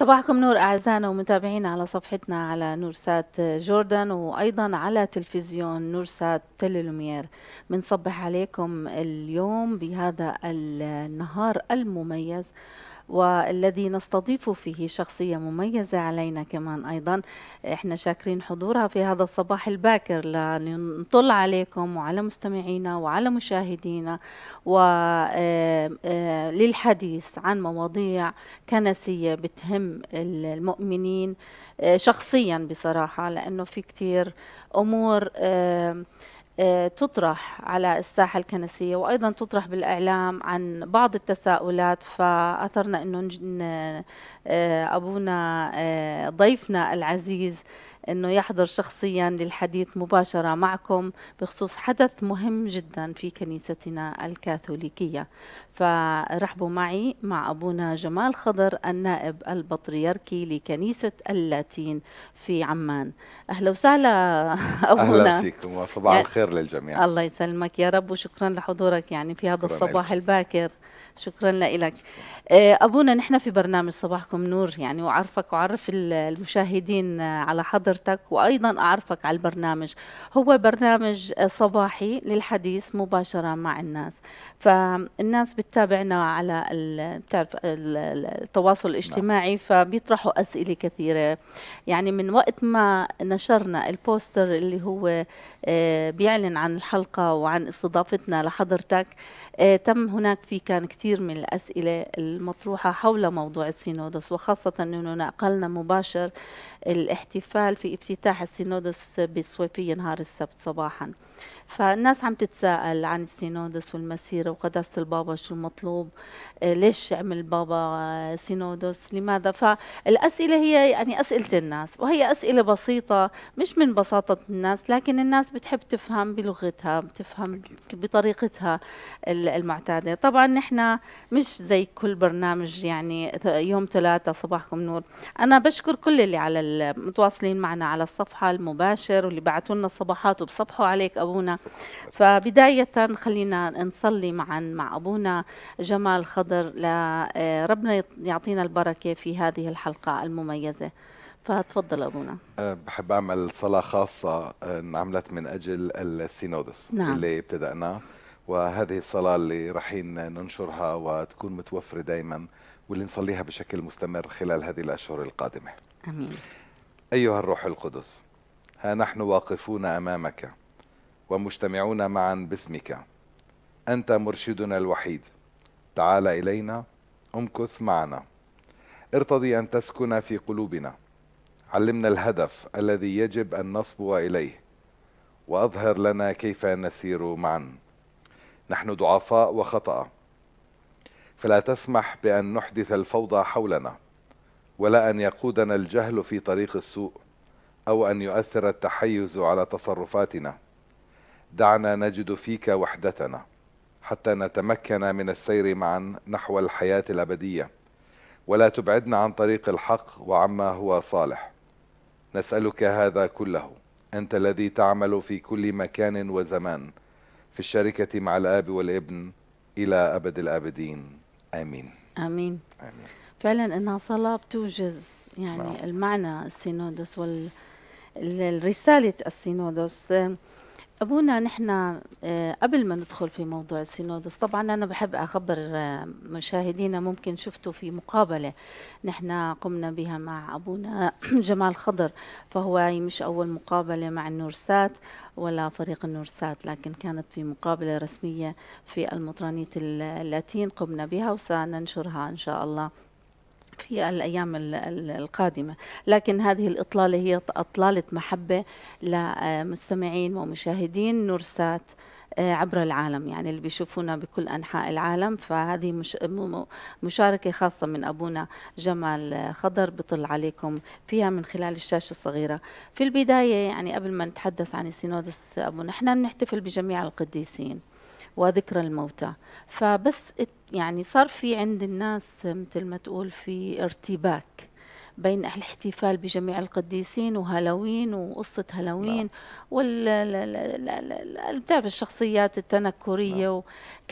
صباحكم نور أعزائنا ومتابعينا على صفحتنا على نورسات جوردن وأيضا على تلفزيون نورسات تللومير بنصبح عليكم اليوم بهذا النهار المميز والذي نستضيف فيه شخصية مميزة علينا كمان أيضا إحنا شاكرين حضورها في هذا الصباح الباكر لنطل عليكم وعلى مستمعينا وعلى مشاهدينا وللحديث آه، آه، عن مواضيع كنسية بتهم المؤمنين آه، شخصيا بصراحة لأنه في كتير أمور آه، تطرح على الساحة الكنسية وأيضا تطرح بالإعلام عن بعض التساؤلات فأثرنا أنه آه، أبونا آه، ضيفنا العزيز انه يحضر شخصيا للحديث مباشره معكم بخصوص حدث مهم جدا في كنيستنا الكاثوليكيه فرحبوا معي مع ابونا جمال خضر النائب البطريركي لكنيسه اللاتين في عمان اهلا وسهلا ابونا اهلا فيكم وصباح يعني الخير للجميع الله يسلمك يا رب وشكرا لحضورك يعني في هذا الصباح الباكر شكرا لك آه، ابونا نحن في برنامج صباحكم نور يعني وعرفك وعرف المشاهدين آه، على حضرتك وايضا اعرفك على البرنامج هو برنامج آه، صباحي للحديث مباشره مع الناس فالناس بتتابعنا على بتعرف التواصل الاجتماعي نعم. فبيطرحوا اسئله كثيره يعني من وقت ما نشرنا البوستر اللي هو بيعلن عن الحلقه وعن استضافتنا لحضرتك تم هناك في كان كثير من الاسئله المطروحة حول موضوع السينودس وخاصة أنه نقلنا مباشر الاحتفال في افتتاح السينودس بالصويفية نهار السبت صباحاً فالناس عم تتساءل عن السينودس والمسيرة وقداسة البابا شو المطلوب آه، ليش عمل البابا آه، سينودس لماذا فالأسئلة هي يعني أسئلة الناس وهي أسئلة بسيطة مش من بساطة الناس لكن الناس بتحب تفهم بلغتها بتفهم بطريقتها المعتادة طبعا نحن مش زي كل برنامج يعني يوم ثلاثة صباحكم نور أنا بشكر كل اللي على المتواصلين معنا على الصفحة المباشر واللي بعثوا لنا الصباحات وبصبحوا عليك أبونا فبداية خلينا نصلي معا مع أبونا جمال خضر لربنا آه، يعطينا البركة في هذه الحلقة المميزة فتفضل أبونا آه، بحب أعمل صلاة خاصة انعملت آه، من أجل السينودس نعم. اللي ابتدأناه وهذه الصلاة اللي رايحين ننشرها وتكون متوفرة دايما واللي نصليها بشكل مستمر خلال هذه الأشهر القادمة آمين أيها الروح القدس ها نحن واقفون أمامك ومجتمعون معا باسمك انت مرشدنا الوحيد تعال الينا امكث معنا ارتضي ان تسكن في قلوبنا علمنا الهدف الذي يجب ان نصبو اليه واظهر لنا كيف نسير معا نحن ضعفاء وخطأ فلا تسمح بان نحدث الفوضى حولنا ولا ان يقودنا الجهل في طريق السوء او ان يؤثر التحيز على تصرفاتنا دعنا نجد فيك وحدتنا حتى نتمكن من السير معا نحو الحياة الأبدية ولا تبعدنا عن طريق الحق وعما هو صالح نسألك هذا كله أنت الذي تعمل في كل مكان وزمان في الشركة مع الآب والابن إلى أبد الآبدين آمين آمين, آمين. فعلا إنها صلاة بتوجز يعني نعم. المعنى السينودس وال الرسالة السينودس أبونا نحن آه، قبل ما ندخل في موضوع السينودس طبعا أنا بحب أخبر آه، مشاهدينا ممكن شفتوا في مقابلة نحن قمنا بها مع أبونا جمال خضر فهو مش أول مقابلة مع النورسات ولا فريق النورسات لكن كانت في مقابلة رسمية في المطرانية اللاتين قمنا بها وسننشرها إن شاء الله في الأيام القادمة لكن هذه الإطلالة هي إطلالة محبة لمستمعين ومشاهدين نورسات آه، عبر العالم يعني اللي بيشوفونا بكل أنحاء العالم فهذه مش مشاركة خاصة من أبونا جمال آه، خضر بطل عليكم فيها من خلال الشاشة الصغيرة في البداية يعني قبل ما نتحدث عن السينودس أبونا احنا بنحتفل بجميع القديسين وذكرى الموتى فبس يعني صار في عند الناس مثل ما تقول في ارتباك بين الاحتفال بجميع القديسين وهالوين وقصة هالوين نعم. وال بتعرف الشخصيات التنكرية لا. نعم.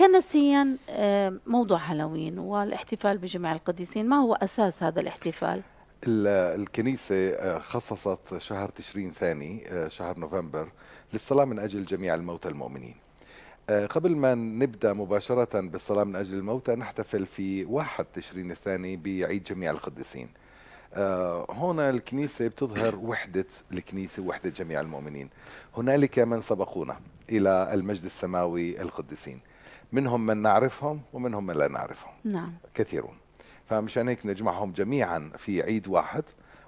وكنسيا آه، موضوع هالوين والاحتفال بجميع القديسين ما هو أساس هذا الاحتفال؟ الكنيسة آه، خصصت شهر تشرين ثاني آه، شهر نوفمبر للصلاة من أجل جميع الموتى المؤمنين آه، قبل ما نبدأ مباشرة بالصلاة من أجل الموتى نحتفل في واحد تشرين الثاني بعيد جميع القديسين آه، هنا الكنيسة بتظهر وحدة الكنيسة وحدة جميع المؤمنين هنالك من سبقونا إلى المجد السماوي القديسين منهم من نعرفهم ومنهم من لا نعرفهم نعم. كثيرون فمشان هيك نجمعهم جميعا في عيد واحد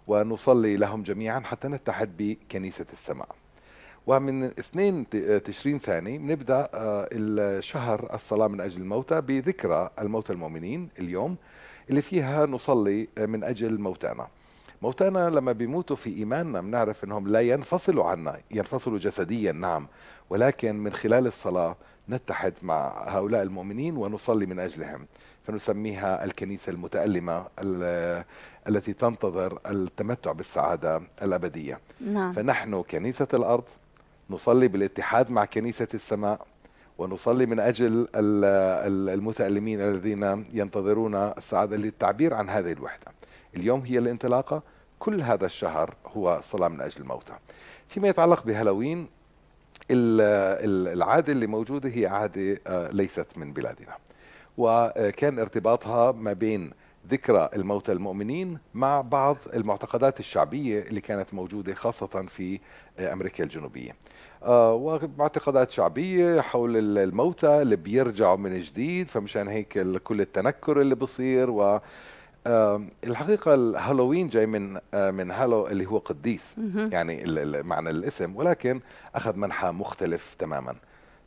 ونصلي لهم جميعا حتى نتحد بكنيسة السماء ومن 2 آه، تشرين ثاني بنبدا آه، الشهر الصلاه من اجل الموتى بذكرى الموتى المؤمنين اليوم اللي فيها نصلي آه، من اجل موتانا موتانا لما بيموتوا في ايماننا بنعرف انهم لا ينفصلوا عنا ينفصلوا جسديا نعم ولكن من خلال الصلاه نتحد مع هؤلاء المؤمنين ونصلي من اجلهم فنسميها الكنيسه المتالمه التي تنتظر التمتع بالسعاده الابديه نعم. فنحن كنيسه الارض نصلي بالاتحاد مع كنيسة السماء ونصلي من أجل المتألمين الذين ينتظرون السعادة للتعبير عن هذه الوحدة اليوم هي الانطلاقة كل هذا الشهر هو صلاة من أجل الموتى فيما يتعلق بهالوين العادة اللي موجودة هي عادة آه، ليست من بلادنا وكان ارتباطها ما بين ذكرى الموتى المؤمنين مع بعض المعتقدات الشعبية اللي كانت موجودة خاصة في آه، أمريكا الجنوبية آه، ومعتقدات شعبية حول الموتى اللي بيرجعوا من جديد فمشان هيك كل التنكر اللي بصير و الحقيقة الهالوين جاي من آه، من هالو اللي هو قديس يعني معنى الاسم ولكن أخذ منحى مختلف تماما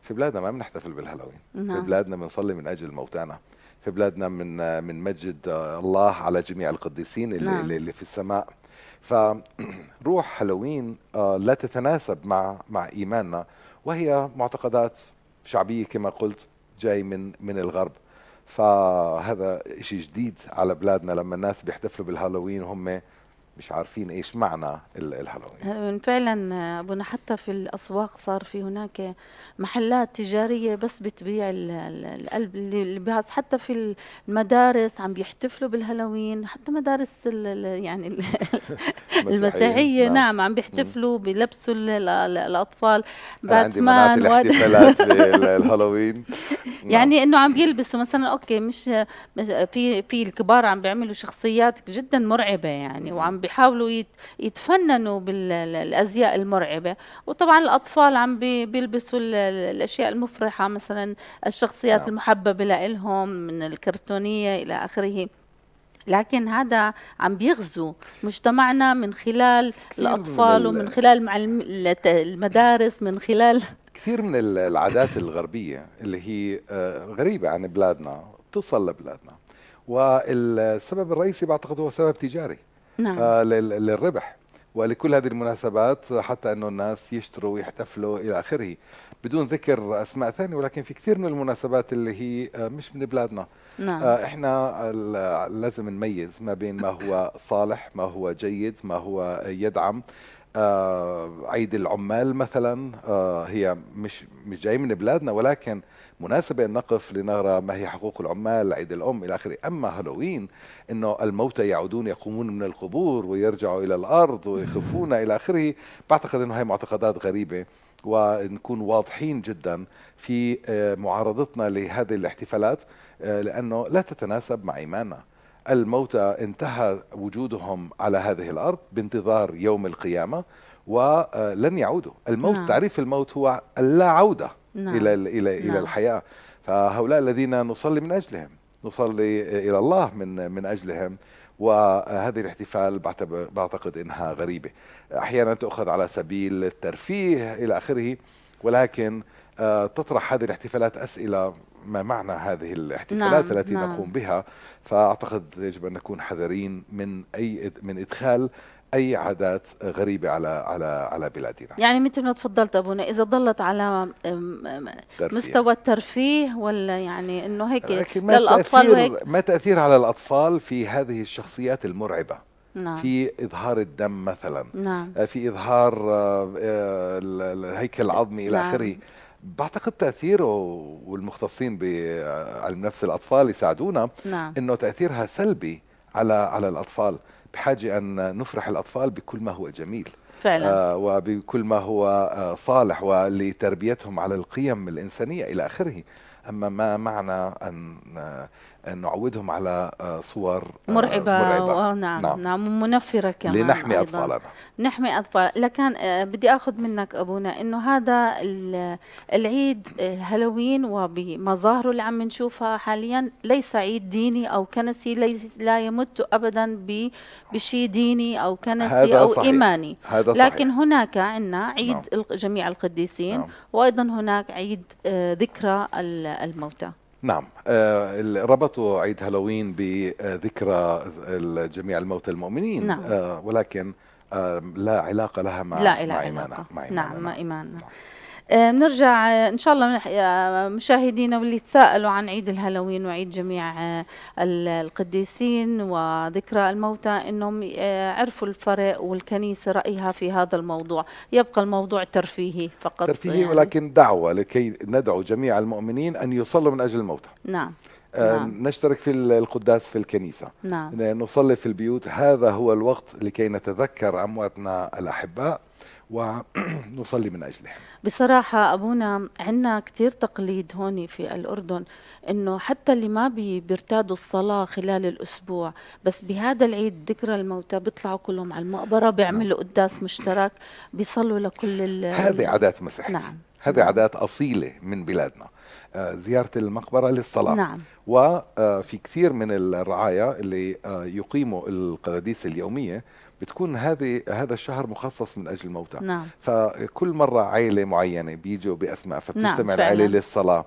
في بلادنا ما بنحتفل بالهالوين في نعم. بلادنا بنصلي من أجل موتانا في بلادنا من آه، من مجد الله على جميع القديسين اللي, نعم. اللي في السماء فروح هالوين آه، لا تتناسب مع مع ايماننا وهي معتقدات شعبيه كما قلت جاي من من الغرب فهذا شيء جديد على بلادنا لما الناس بيحتفلوا بالهالوين هم مش عارفين ايش معنى الهالوين آه، فعلا آه، ابونا حتى في الاسواق صار في هناك محلات تجاريه بس بتبيع القلب اللباس حتى في المدارس عم بيحتفلوا بالهالوين حتى مدارس الـ يعني الـ المسيحيه نعم. نعم عم بيحتفلوا بيلبسوا الاطفال باتمان عندي الاحتفالات بالهالوين يعني انه عم بيلبسوا مثلا اوكي مش في في الكبار عم بيعملوا شخصيات جدا مرعبه يعني وعم بيحاولوا يتفننوا بالازياء المرعبه وطبعا الاطفال عم بيلبسوا الاشياء المفرحه مثلا الشخصيات آه. المحببه لهم من الكرتونيه الى اخره لكن هذا عم بيغزو مجتمعنا من خلال الاطفال ومن خلال المدارس من خلال كثير من العادات الغربيه اللي هي آه، غريبه عن بلادنا تصل لبلادنا والسبب الرئيسي بعتقد هو سبب تجاري نعم. آه للربح ولكل هذه المناسبات حتى انه الناس يشتروا ويحتفلوا الى اخره بدون ذكر اسماء ثانيه ولكن في كثير من المناسبات اللي هي آه، مش من بلادنا نعم. آه، احنا لازم نميز ما بين ما هو صالح ما هو جيد ما هو يدعم آه عيد العمال مثلا آه هي مش مش جاي من بلادنا ولكن مناسبة نقف لنرى ما هي حقوق العمال عيد الأم إلى آخره أما هالوين أنه الموتى يعودون يقومون من القبور ويرجعوا إلى الأرض ويخفون إلى آخره بعتقد أنه هي معتقدات غريبة ونكون واضحين جدا في آه، معارضتنا لهذه الاحتفالات آه، لأنه لا تتناسب مع إيماننا الموتى انتهى وجودهم على هذه الأرض بانتظار يوم القيامة ولن آه، يعودوا الموت نعم. تعريف الموت هو اللا عودة نعم. الى الى نعم. الى الحياه فهؤلاء الذين نصلي من اجلهم نصلي الى الله من من اجلهم وهذه الاحتفال بعتقد انها غريبه احيانا تؤخذ على سبيل الترفيه الى اخره ولكن آه، تطرح هذه الاحتفالات اسئله ما معنى هذه الاحتفالات نعم. التي نعم. نقوم بها فاعتقد يجب ان نكون حذرين من اي من ادخال اي عادات غريبه على على على بلادنا يعني مثل ما تفضلت ابونا اذا ضلت على ترفيه. مستوى الترفيه ولا يعني انه هيك ما للاطفال وهيك ما تاثير على الاطفال في هذه الشخصيات المرعبه نعم. في اظهار الدم مثلا نعم. آه، في اظهار آه، الهيكل العظمي الى نعم. اخره بعتقد تاثيره والمختصين بعلم آه، نفس الاطفال يساعدونا نعم. انه تاثيرها سلبي على على الاطفال بحاجة أن نفرح الأطفال بكل ما هو جميل فعلا. آه وبكل ما هو آه صالح ولتربيتهم على القيم الإنسانية إلى آخره أما ما معنى أن نعودهم على آه، صور آه، مرعبة, مرعبة. آه، نعم, نعم نعم منفرة كمان لنحمي أيضاً. أطفالنا نحمي أطفال لكن بدي أخذ منك أبونا إنه هذا العيد الهالوين وبمظاهره اللي عم نشوفها حاليا ليس عيد ديني أو كنسي ليس لا يمت أبدا بشيء ديني أو كنسي هذا أو صحيح. إيماني هذا لكن صحيح. هناك عندنا عيد نعم. جميع القديسين نعم. وأيضا هناك عيد ذكرى الموتى نعم آه، ربطوا عيد هالوين بذكرى جميع الموتى المؤمنين نعم. آه، ولكن آه، لا علاقة لها مع لا مع علاقة. إيماننا مع إيماننا. نعم مع إيماننا نعم. بنرجع آه، آه، ان شاء الله آه، مشاهدينا واللي تساءلوا عن عيد الهالوين وعيد جميع القديسين وذكرى الموتى انهم عرفوا الفرق والكنيسه رايها في هذا الموضوع يبقى الموضوع ترفيهي فقط ترفيهي يعني. ولكن دعوه لكي ندعو جميع المؤمنين ان يصلوا من اجل الموتى نعم نعم. نشترك في القداس في الكنيسة نعم. نصلي في البيوت هذا هو الوقت لكي نتذكر أمواتنا الأحباء ونصلي من أجله بصراحة أبونا عندنا كثير تقليد هون في الأردن أنه حتى اللي ما بيرتادوا الصلاة خلال الأسبوع بس بهذا العيد ذكرى الموتى بيطلعوا كلهم على المقبرة بيعملوا قداس مشترك بيصلوا لكل هذه عادات مسيحية نعم هذه عادات أصيلة من بلادنا آه، زيارة المقبرة للصلاة نعم. وفي آه، كثير من الرعايا اللي آه، يقيموا القداديس اليومية بتكون هذه هذا الشهر مخصص من اجل الموتى نعم. فكل مره عائله معينه بيجوا باسماء نعم، فبتجتمع نعم. العائله للصلاه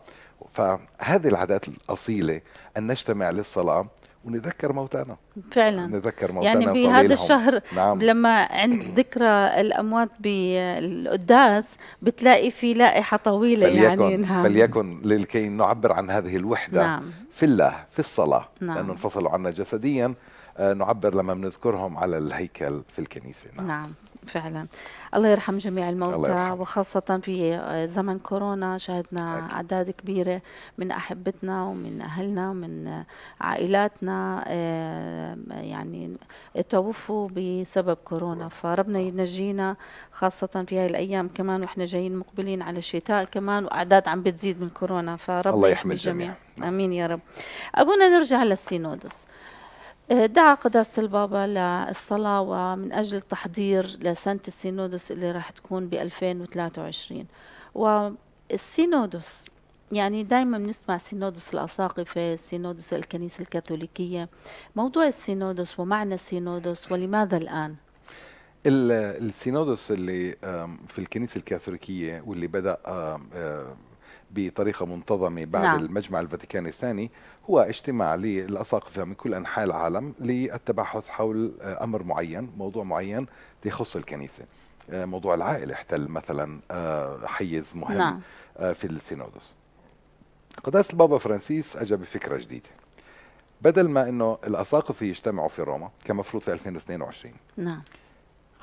فهذه العادات الاصيله ان نجتمع للصلاه ونذكر موتانا فعلا نذكر موتانا يعني في هذا الشهر نعم. لما عند ذكرى الاموات بالقداس بتلاقي في لائحه طويله يعني. فليكن يعني نعم. فليكن لكي نعبر عن هذه الوحده نعم. في الله في الصلاه نعم. لانه انفصلوا عنا جسديا آه، نعبر لما بنذكرهم على الهيكل في الكنيسة نعم, نعم. فعلا الله يرحم جميع الموتى وخاصة في زمن كورونا شهدنا أعداد كبيرة من أحبتنا ومن أهلنا ومن عائلاتنا آه، يعني توفوا بسبب كورونا فربنا ينجينا خاصة في هاي الأيام كمان وإحنا جايين مقبلين على الشتاء كمان وأعداد عم بتزيد من كورونا فربنا الله يحمي الجميع. أمين يا رب أبونا نرجع للسينودوس إيه، دعا قداسة البابا للصلاة ومن أجل التحضير لسنة السينودوس اللي راح تكون ب 2023 والسينودوس يعني دائما بنسمع سينودوس الأساقفة سينودوس الكنيسة الكاثوليكية موضوع السينودوس ومعنى السينودوس ولماذا الآن؟ السينودوس اللي في الكنيسة الكاثوليكية واللي بدأ بطريقه منتظمه بعد نعم. المجمع الفاتيكاني الثاني هو اجتماع للاساقفه من كل انحاء العالم للتباحث حول آه، امر معين موضوع معين يخص الكنيسه آه، موضوع العائله احتل مثلا آه، حيز مهم نعم. في السينودوس قداس البابا فرانسيس اجى بفكره جديده بدل ما انه الاساقفه يجتمعوا في روما كان مفروض في 2022 نعم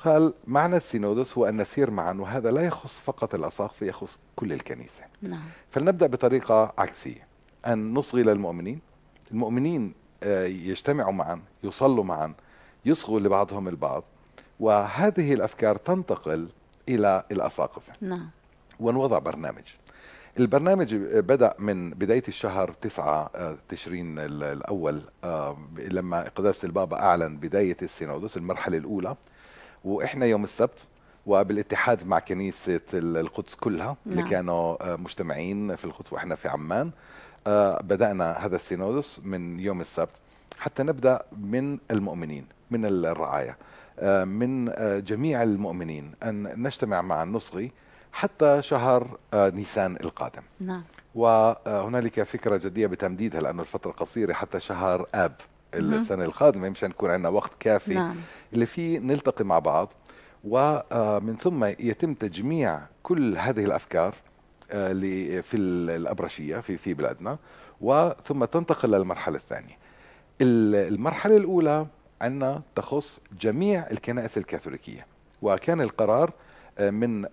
قال معنى السينودوس هو أن نسير معا وهذا لا يخص فقط الأساقفة يخص كل الكنيسة نعم. فلنبدأ بطريقة عكسية أن نصغي للمؤمنين المؤمنين آه، يجتمعوا معا يصلوا معا يصغوا لبعضهم البعض وهذه الأفكار تنتقل إلى الأساقفة نعم. ونوضع برنامج البرنامج بدأ من بداية الشهر 9 آه، تشرين الأول آه، لما قداسة البابا أعلن بداية السينودوس المرحلة الأولى واحنا يوم السبت وبالاتحاد مع كنيسه القدس كلها نعم. اللي كانوا آه، مجتمعين في القدس واحنا في عمان آه، بدانا هذا السينودوس من يوم السبت حتى نبدا من المؤمنين من الرعايا آه، من جميع المؤمنين ان نجتمع معا نصغي حتى شهر نيسان القادم نعم وهنالك فكره جديه بتمديدها لانه الفتره قصيره حتى شهر اب السنه القادمه مشان يكون عندنا وقت كافي نعم. اللي فيه نلتقي مع بعض ومن آه، ثم يتم تجميع كل هذه الافكار آه، في الابرشيه في في بلادنا وثم تنتقل للمرحله الثانيه المرحله الاولى عندنا تخص جميع الكنائس الكاثوليكيه وكان القرار آه، من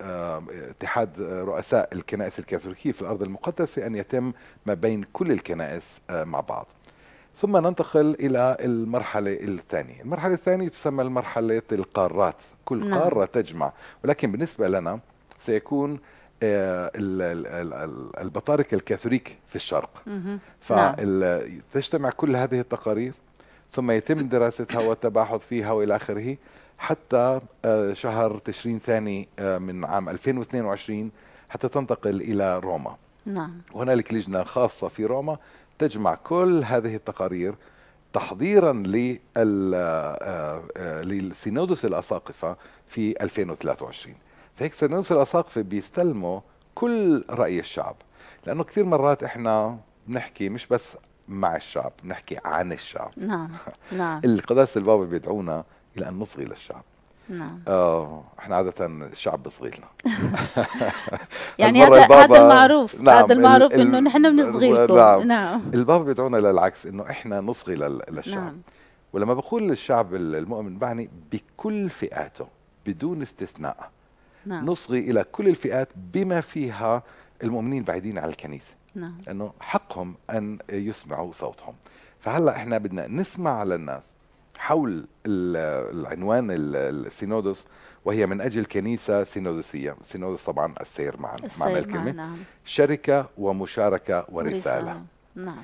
اتحاد رؤساء الكنائس الكاثوليكيه في الارض المقدسه ان يتم ما بين كل الكنائس مع بعض ثم ننتقل إلى المرحلة الثانية المرحلة الثانية تسمى المرحلة القارات كل نعم. قارة تجمع ولكن بالنسبة لنا سيكون آه، البطارك الكاثوليك في الشرق فتجتمع نعم. كل هذه التقارير ثم يتم دراستها والتباحث فيها والى اخره حتى آه، شهر تشرين ثاني آه، من عام 2022 حتى تنتقل الى روما نعم وهنالك لجنه خاصه في روما تجمع كل هذه التقارير تحضيرا للسينودس آه، آه، الأساقفة في 2023 فهيك السينودس الأساقفة بيستلموا كل رأي الشعب لأنه كثير مرات إحنا بنحكي مش بس مع الشعب بنحكي عن الشعب نعم نعم القداس البابا بيدعونا إلى أن نصغي للشعب نعم اه احنا عادة الشعب بصغيرنا يعني هذا هذا المعروف نعم هذا المعروف ال انه نحن بنصغيلكم نعم, نعم البابا بيدعونا للعكس انه احنا نصغي للشعب نعم. ولما بقول للشعب المؤمن بعني بكل فئاته بدون استثناء نعم. نصغي الى كل الفئات بما فيها المؤمنين بعيدين عن الكنيسه نعم. انه حقهم ان يسمعوا صوتهم فهلا احنا بدنا نسمع للناس حول العنوان السينودوس وهي من اجل كنيسه سينودوسيه سينودوس طبعا السير السير معنى الكلمه نعم. شركه ومشاركه ورساله نعم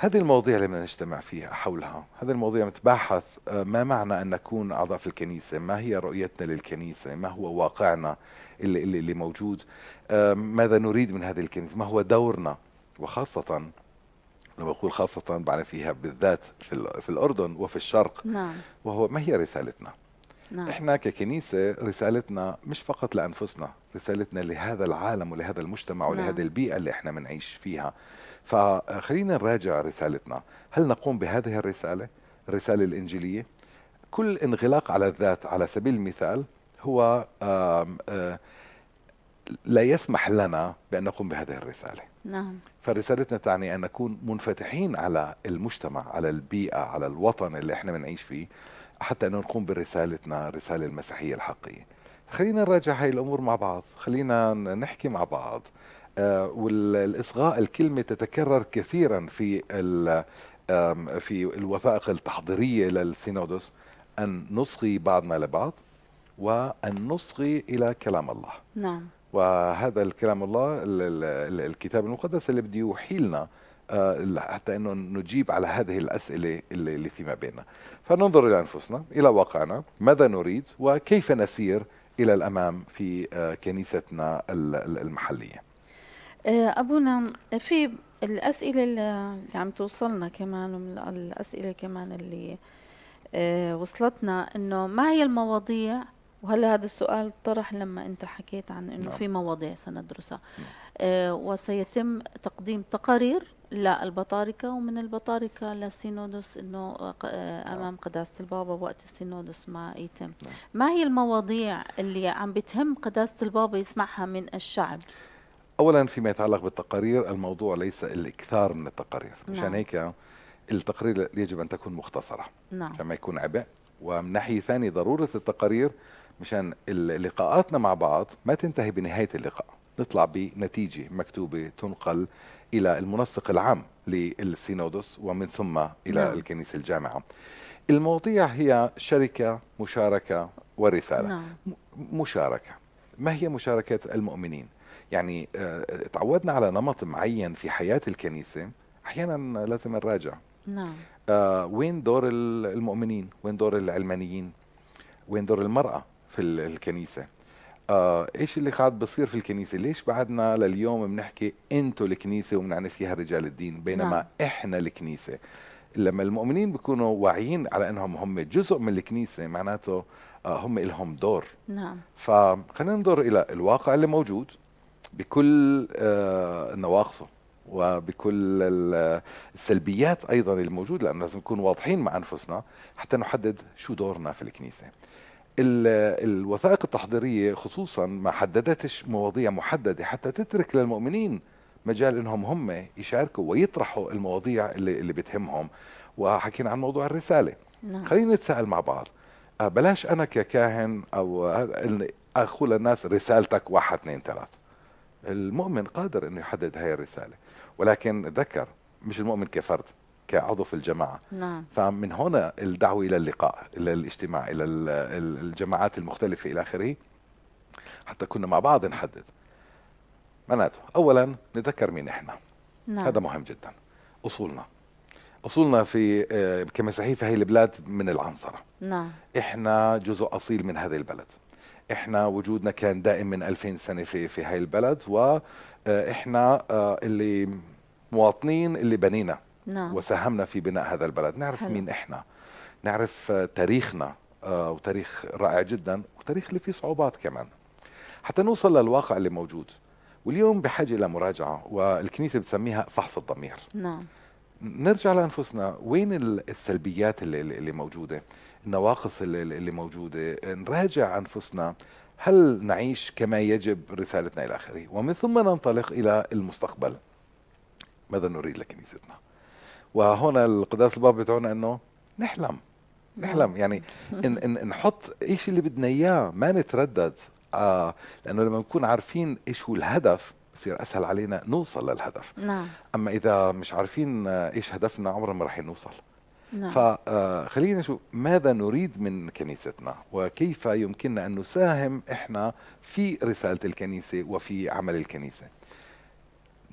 هذه المواضيع اللي بدنا نجتمع فيها حولها، هذه المواضيع متباحث آه، ما معنى ان نكون اعضاء في الكنيسه، ما هي رؤيتنا للكنيسه، ما هو واقعنا اللي اللي موجود، آه، ماذا نريد من هذه الكنيسه، ما هو دورنا وخاصه لما بقول خاصة بعنا فيها بالذات في, في الأردن وفي الشرق نعم. وهو ما هي رسالتنا نعم. احنا ككنيسة رسالتنا مش فقط لأنفسنا رسالتنا لهذا العالم ولهذا المجتمع نعم. ولهذه البيئة اللي احنا بنعيش فيها فخلينا نراجع رسالتنا هل نقوم بهذه الرسالة الرسالة الإنجيلية كل انغلاق على الذات على سبيل المثال هو آم آم آه، لا يسمح لنا بأن نقوم بهذه الرسالة نعم فرسالتنا تعني ان نكون منفتحين على المجتمع على البيئه على الوطن اللي احنا بنعيش فيه حتى انه نقوم برسالتنا الرساله المسيحيه الحقيقيه خلينا نراجع هاي الامور مع بعض خلينا نحكي مع بعض آه والاصغاء الكلمه تتكرر كثيرا في في الوثائق التحضيريه للسينودوس ان نصغي بعضنا لبعض وان نصغي الى كلام الله نعم وهذا الكلام الله الكتاب المقدس اللي بده يوحي لنا آه، حتى انه نجيب على هذه الاسئله اللي, اللي فيما بيننا فننظر الى انفسنا الى واقعنا ماذا نريد وكيف نسير الى الامام في آه، كنيستنا المحليه آه، ابونا في الاسئله اللي عم توصلنا كمان ومن الاسئله كمان اللي وصلتنا انه ما هي المواضيع وهلا هذا السؤال طرح لما انت حكيت عن انه نعم. في مواضيع سندرسها نعم. آه وسيتم تقديم تقارير للبطاركة ومن البطاركة للسينودس انه آه، آه، نعم. امام قداسة البابا وقت السينودوس ما يتم نعم. ما هي المواضيع اللي عم بتهم قداسة البابا يسمعها من الشعب اولا فيما يتعلق بالتقارير الموضوع ليس الاكثار من التقارير نعم. مشان هيك التقارير يجب ان تكون مختصرة نعم. عشان ما يكون عبء ومن ناحية ثانية ضرورة التقارير مشان لقاءاتنا مع بعض ما تنتهي بنهايه اللقاء نطلع بنتيجه مكتوبه تنقل الى المنسق العام للسينودوس ومن ثم الى نعم. الكنيسه الجامعه المواضيع هي شركه مشاركه ورساله نعم. مشاركه ما هي مشاركه المؤمنين يعني آه، تعودنا على نمط معين في حياه الكنيسه احيانا لازم نراجع نعم آه وين دور المؤمنين وين دور العلمانيين وين دور المراه في الكنيسه آه ايش اللي قاعد بصير في الكنيسه ليش بعدنا لليوم بنحكي انتوا الكنيسه وبنعنف فيها رجال الدين بينما نعم. احنا الكنيسه لما المؤمنين بيكونوا واعيين على انهم هم جزء من الكنيسه معناته آه هم لهم دور نعم فخلينا ننظر الى الواقع اللي موجود بكل آه نواقصه وبكل السلبيات ايضا الموجوده لانه لازم نكون واضحين مع انفسنا حتى نحدد شو دورنا في الكنيسه الوثائق التحضيرية خصوصا ما حددتش مواضيع محددة حتى تترك للمؤمنين مجال انهم هم يشاركوا ويطرحوا المواضيع اللي, اللي بتهمهم وحكينا عن موضوع الرسالة نعم. خلينا نتساءل مع بعض آه، بلاش انا ككاهن او اخو للناس رسالتك واحد اثنين ثلاث المؤمن قادر انه يحدد هاي الرسالة ولكن ذكر مش المؤمن كفرد كعضو في الجماعه نعم. فمن هنا الدعوه الى اللقاء الى الاجتماع الى الجماعات المختلفه الى اخره حتى كنا مع بعض نحدد معناته اولا نتذكر مين احنا نعم. هذا مهم جدا اصولنا اصولنا في آه، كمسيحي في هذه البلاد من العنصره نعم احنا جزء اصيل من هذه البلد احنا وجودنا كان دائم من 2000 سنه في في هذه البلد واحنا آه، آه، اللي مواطنين اللي بنينا نعم. وساهمنا في بناء هذا البلد نعرف حلو. مين إحنا نعرف آه، تاريخنا آه، وتاريخ رائع جدا وتاريخ اللي فيه صعوبات كمان حتى نوصل للواقع اللي موجود واليوم بحاجة لمراجعة والكنيسة بتسميها فحص الضمير نعم نرجع لأنفسنا وين السلبيات اللي, اللي موجودة النواقص اللي, اللي موجودة نراجع أنفسنا هل نعيش كما يجب رسالتنا إلى آخره ومن ثم ننطلق إلى المستقبل ماذا نريد لكنيستنا وهنا القداس البابا بيدعونا انه نحلم نحلم آه. يعني إن إن نحط ايش اللي بدنا اياه ما نتردد آه لانه لما نكون عارفين ايش هو الهدف بصير اسهل علينا نوصل للهدف نعم اما اذا مش عارفين ايش هدفنا عمرنا ما راح نوصل نعم. فخلينا آه، نشوف ماذا نريد من كنيستنا وكيف يمكننا ان نساهم احنا في رساله الكنيسه وفي عمل الكنيسه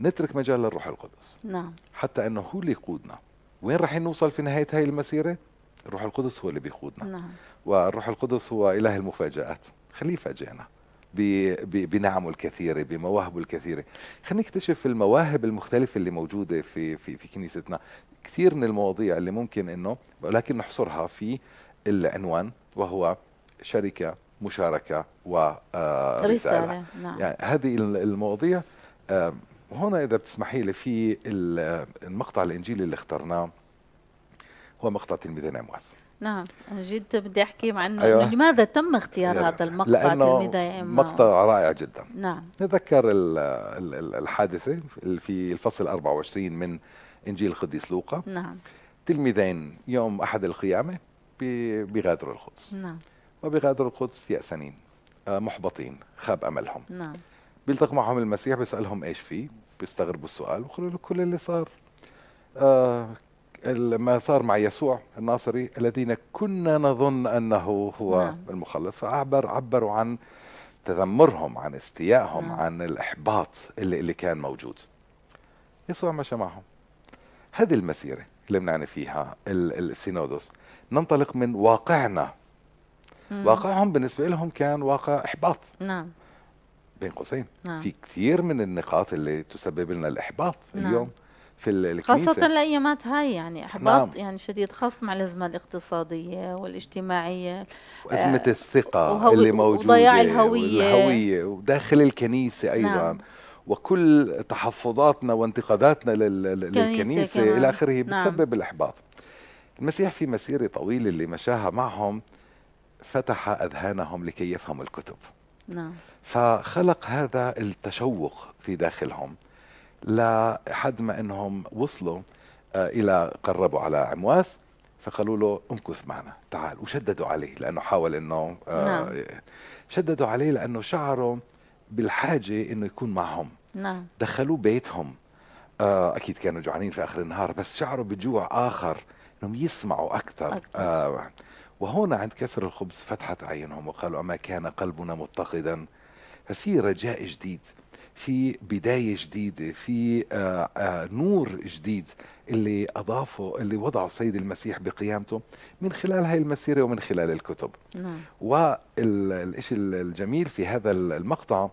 نترك مجال للروح القدس نعم حتى انه هو اللي يقودنا وين راح نوصل في نهايه هاي المسيره الروح القدس هو اللي بيقودنا نعم. والروح القدس هو اله المفاجات خليه يفاجئنا بنعمه الكثيره بمواهبه الكثيره خلينا نكتشف المواهب المختلفه اللي موجوده في في في كنيستنا كثير من المواضيع اللي ممكن انه ولكن نحصرها في العنوان وهو شركه مشاركه ورساله آه، رسالة. نعم. يعني هذه المواضيع آه، وهنا اذا بتسمحي لي في المقطع الانجيلي اللي اخترناه هو مقطع تلميذ نعمواس نعم جد بدي احكي عنه أيوة. لماذا تم اختيار يعني هذا المقطع لأنه مقطع رائع جدا نعم نتذكر الحادثه في الفصل 24 من انجيل القديس لوقا نعم تلميذين يوم احد القيامه بيغادروا القدس نعم وبيغادروا القدس يأسنين آه، محبطين خاب املهم نعم بيلتقي معهم المسيح بيسألهم ايش في بيستغربوا السؤال وخلوا له كل اللي صار آه ما صار مع يسوع الناصري الذين كنا نظن انه هو نعم. المخلص فاعبر عبروا عن تذمرهم عن استيائهم نعم. عن الاحباط اللي, اللي كان موجود يسوع مشى معهم هذه المسيره اللي بنعني فيها السينودوس ننطلق من واقعنا مم. واقعهم بالنسبه لهم كان واقع احباط نعم بين قوسين نعم. في كثير من النقاط اللي تسبب لنا الاحباط نعم. اليوم في الكنيسة خاصة الأيامات هاي يعني إحباط نعم. يعني شديد خاصة مع الأزمة الاقتصادية والاجتماعية وأزمة آه الثقة وهو... اللي موجودة وضياع الهوية والهوية وداخل الكنيسة أيضا نعم. وكل تحفظاتنا وانتقاداتنا لل... للكنيسة كمان. إلى آخره نعم. بتسبب نعم. الإحباط المسيح في مسيرة طويلة اللي مشاها معهم فتح أذهانهم لكي يفهموا الكتب نعم فخلق هذا التشوق في داخلهم لحد ما انهم وصلوا آه، الى قربوا على عمواس فقالوا له امكث معنا تعال وشددوا عليه لانه حاول انه آه، نعم. شددوا عليه لانه شعروا بالحاجه انه يكون معهم نعم دخلوه بيتهم آه، اكيد كانوا جوعانين في اخر النهار بس شعروا بجوع اخر انهم يسمعوا اكثر, أكثر. وهنا عند كسر الخبز فتحت اعينهم وقالوا اما كان قلبنا متقدا ففي رجاء جديد في بدايه جديده في آه، آه، نور جديد اللي اضافه اللي وضعه السيد المسيح بقيامته من خلال هاي المسيره ومن خلال الكتب نعم. والشيء الجميل في هذا المقطع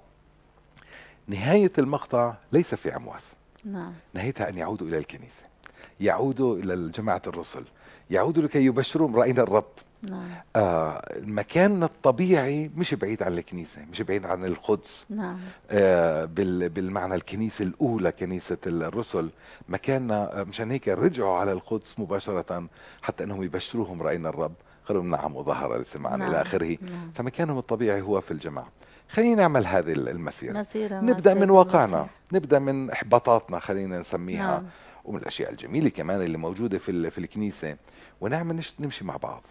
نهايه المقطع ليس في عمواس نعم. نهايتها ان يعودوا الى الكنيسه يعودوا الى جماعه الرسل يعودوا لكي يبشرهم راينا الرب نعم آه المكان الطبيعي مش بعيد عن الكنيسه مش بعيد عن القدس نعم آه بال بالمعنى الكنيسه الاولى كنيسه الرسل مكاننا آه، مشان هيك رجعوا على القدس مباشره حتى انهم يبشروهم راينا الرب قالوا نعم وظهر لسمعان نعم. الى اخره نعم. فمكانهم الطبيعي هو في الجماعه خلينا نعمل هذه المسيره مسيرة نبدا مسيرة من واقعنا نبدا من احباطاتنا خلينا نسميها نعم. ومن الاشياء الجميله كمان اللي موجوده في في الكنيسه ونعمل نمشي مع بعض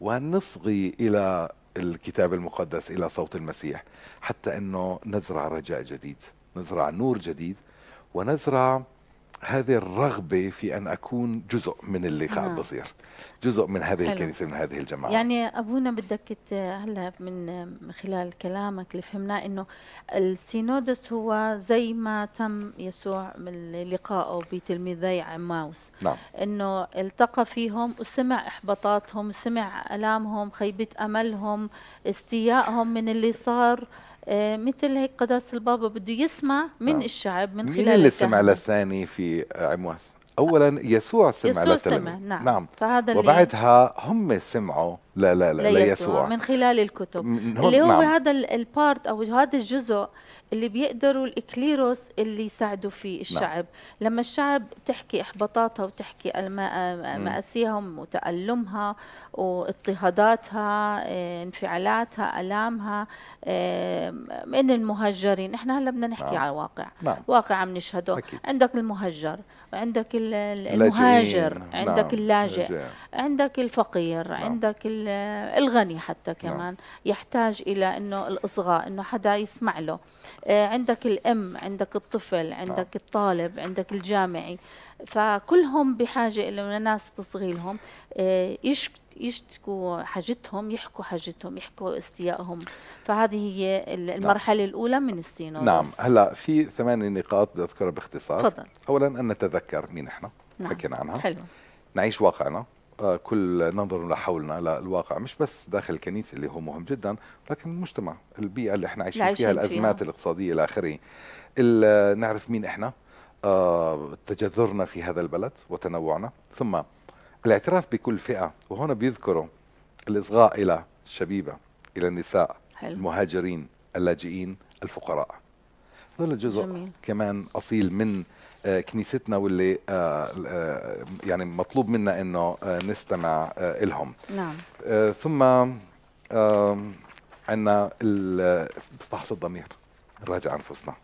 ونصغي إلى الكتاب المقدس إلى صوت المسيح حتى أنه نزرع رجاء جديد نزرع نور جديد ونزرع هذه الرغبة في أن أكون جزء من اللي قاعد نعم. بصير جزء من هذه الكنيسة من هذه الجماعة يعني أبونا بدك هلا من خلال كلامك اللي فهمناه أنه السينودس هو زي ما تم يسوع من لقائه بتلميذي عماوس نعم. أنه التقى فيهم وسمع إحباطاتهم سمع ألامهم خيبة أملهم استيائهم من اللي صار آه، مثل هيك قداس البابا بده يسمع من نعم. الشعب من خلال مين اللي سمع للثاني في عمواس؟ اولا يسوع سمع يسوع سمع نعم, نعم. فهذا وبعدها هم سمعوا لا لا لا ليسوع من خلال الكتب من اللي هو نعم. هذا البارت او هذا الجزء اللي بيقدروا الاكليروس اللي يساعدوا فيه نعم. الشعب نعم. لما الشعب تحكي احباطاتها وتحكي آه، ماسيهم وتالمها واضطهاداتها آه، انفعالاتها الامها آه، من المهجرين احنا هلا بدنا نحكي نعم. على واقع نعم. واقع عم نشهده أكيد. عندك المهجر عندك المهاجر لاجئين. عندك نعم. اللاجئ لاجئ. عندك الفقير نعم. عندك الغني حتى نعم. كمان نعم. يحتاج الى انه الاصغاء انه حدا يسمع له آه، عندك الام عندك الطفل عندك نعم. الطالب عندك الجامعي فكلهم بحاجه الى ناس تصغي لهم آه، يشتكوا حاجتهم يحكوا حاجتهم يحكوا استيائهم فهذه هي نعم. المرحله نعم. الاولى من السينوس نعم هلا في ثمان نقاط بدي اذكرها باختصار تفضل اولا ان نتذكر مين احنا نعم. حكينا عنها حلو نعيش واقعنا آه، كل ننظر لحولنا للواقع مش بس داخل الكنيسه اللي هو مهم جدا لكن المجتمع البيئه اللي احنا عايشين, عايشين فيها الازمات فيها. الاقتصاديه الى اخره نعرف مين احنا آه، تجذرنا في هذا البلد وتنوعنا ثم الاعتراف بكل فئة وهنا بيذكروا الإصغاء إلى الشبيبة إلى النساء حلو. المهاجرين اللاجئين الفقراء هذول جزء جميل. كمان أصيل من آه، كنيستنا واللي آه، يعني مطلوب منا انه نستمع لهم نعم ثم عندنا فحص الضمير نراجع انفسنا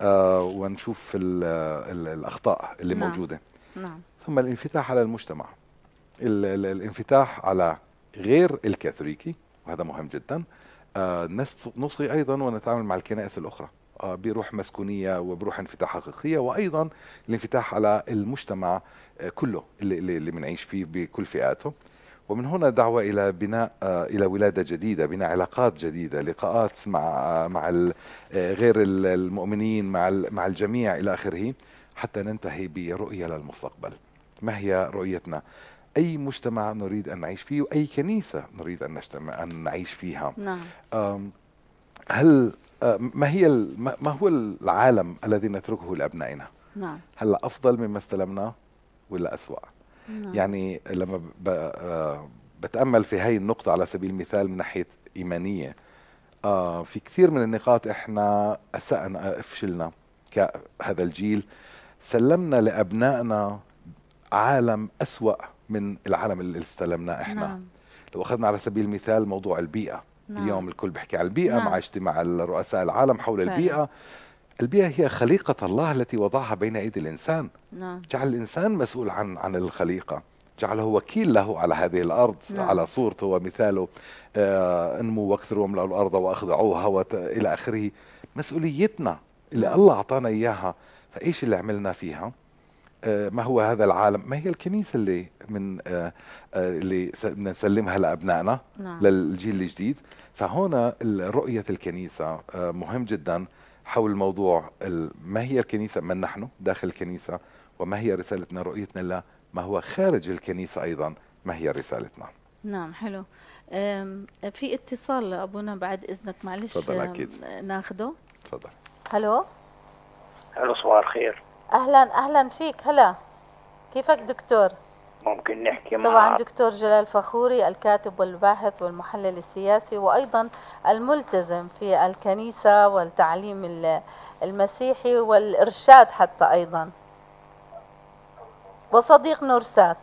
آه، ونشوف الاخطاء اللي نعم. موجوده نعم. ثم الانفتاح على المجتمع الانفتاح على غير الكاثوليكي وهذا مهم جدا آه، نصغي ايضا ونتعامل مع الكنائس الاخرى آه، بروح مسكونيه وبروح انفتاح حقيقيه وايضا الانفتاح على المجتمع كله اللي, اللي بنعيش فيه بكل فئاته ومن هنا دعوة إلى بناء آه، إلى ولادة جديدة بناء علاقات جديدة لقاءات مع آه، مع آه، غير المؤمنين مع مع الجميع إلى آخره حتى ننتهي برؤية للمستقبل ما هي رؤيتنا أي مجتمع نريد أن نعيش فيه وأي كنيسة نريد أن, نجتمع أن نعيش فيها نعم. هل ما هي ما هو العالم الذي نتركه لأبنائنا نعم. هل أفضل مما استلمناه ولا أسوأ نعم. يعني لما آه، بتامل في هاي النقطه على سبيل المثال من ناحيه ايمانيه آه في كثير من النقاط احنا اسانا فشلنا كهذا الجيل سلمنا لابنائنا عالم اسوا من العالم اللي استلمناه احنا نعم. لو اخذنا على سبيل المثال موضوع البيئه نعم. اليوم الكل بيحكي عن البيئه نعم. مع اجتماع رؤساء العالم حول فعلا. البيئه البيئة هي خليقة الله التي وضعها بين أيدي الإنسان نعم. جعل الإنسان مسؤول عن عن الخليقة جعله وكيل له على هذه الأرض نعم. على صورته ومثاله آه انموا واكثروا واملأوا الأرض وأخضعوها إلى آخره مسؤوليتنا اللي نعم. الله أعطانا إياها فإيش اللي عملنا فيها آه ما هو هذا العالم ما هي الكنيسة اللي من آه, آه، اللي بدنا نسلمها لأبنائنا نعم. للجيل الجديد فهنا رؤية الكنيسة آه، مهم جداً حول موضوع ما هي الكنيسة من نحن داخل الكنيسة وما هي رسالتنا رؤيتنا لا ما هو خارج الكنيسة أيضا ما هي رسالتنا نعم حلو في اتصال لابونا بعد إذنك معلش تفضل أكيد ناخده تفضل هلو هلو صباح الخير أهلا أهلا فيك هلا كيفك دكتور ممكن نحكي مع طبعا دكتور جلال فخوري الكاتب والباحث والمحلل السياسي وأيضا الملتزم في الكنيسة والتعليم المسيحي والإرشاد حتى أيضا وصديق نورسات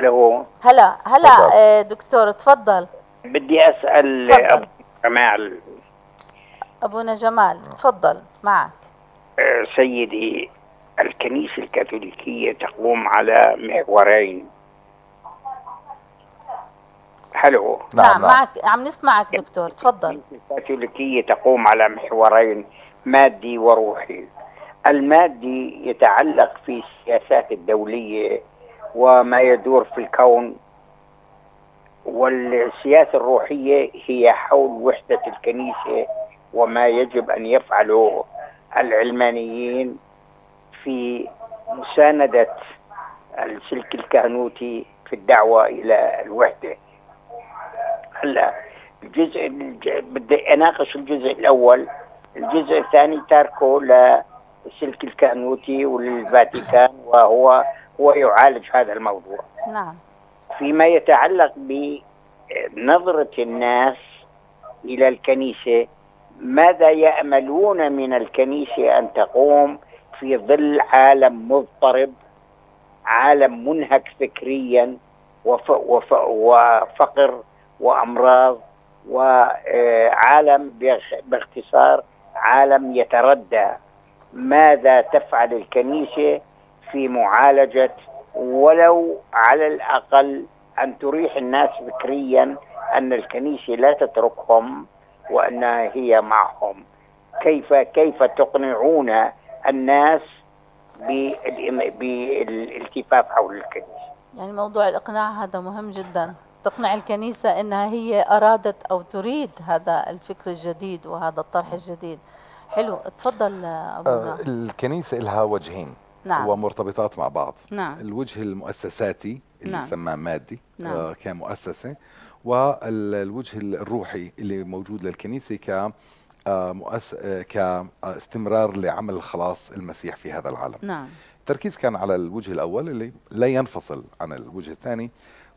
هو هلا هلا آه، دكتور تفضل بدي أسأل أبو جمال أبونا جمال تفضل معك آه، سيدي الكنيسة الكاثوليكية تقوم على محورين حلو نعم،, نعم, نعم معك عم نسمعك دكتور تفضل الكاثوليكية تقوم على محورين مادي وروحي المادي يتعلق في السياسات الدولية وما يدور في الكون والسياسة الروحية هي حول وحدة الكنيسة وما يجب أن يفعله العلمانيين في مساندة السلك الكهنوتي في الدعوة إلى الوحدة هلا الجزء بدي أناقش الجزء الأول الجزء الثاني تاركه للسلك الكهنوتي وللفاتيكان وهو هو يعالج هذا الموضوع نعم فيما يتعلق بنظرة الناس إلى الكنيسة ماذا يأملون من الكنيسة أن تقوم في ظل عالم مضطرب عالم منهك فكريا وف وف وفقر وامراض وعالم آه، باختصار عالم يتردى ماذا تفعل الكنيسه في معالجه ولو على الاقل ان تريح الناس فكريا ان الكنيسه لا تتركهم وانها هي معهم كيف كيف تقنعون الناس بالالتفاف حول الكنيسه. يعني موضوع الاقناع هذا مهم جدا، تقنع الكنيسه انها هي ارادت او تريد هذا الفكر الجديد وهذا الطرح الجديد. حلو، تفضل ابونا. آه، الكنيسه لها وجهين. نعم. ومرتبطات مع بعض نعم. الوجه المؤسساتي اللي نعم. سماه مادي نعم. آه، كمؤسسة والوجه الروحي اللي موجود للكنيسة ك آه، مؤس... آه، كاستمرار لعمل خلاص المسيح في هذا العالم نعم. التركيز كان على الوجه الأول اللي لا ينفصل عن الوجه الثاني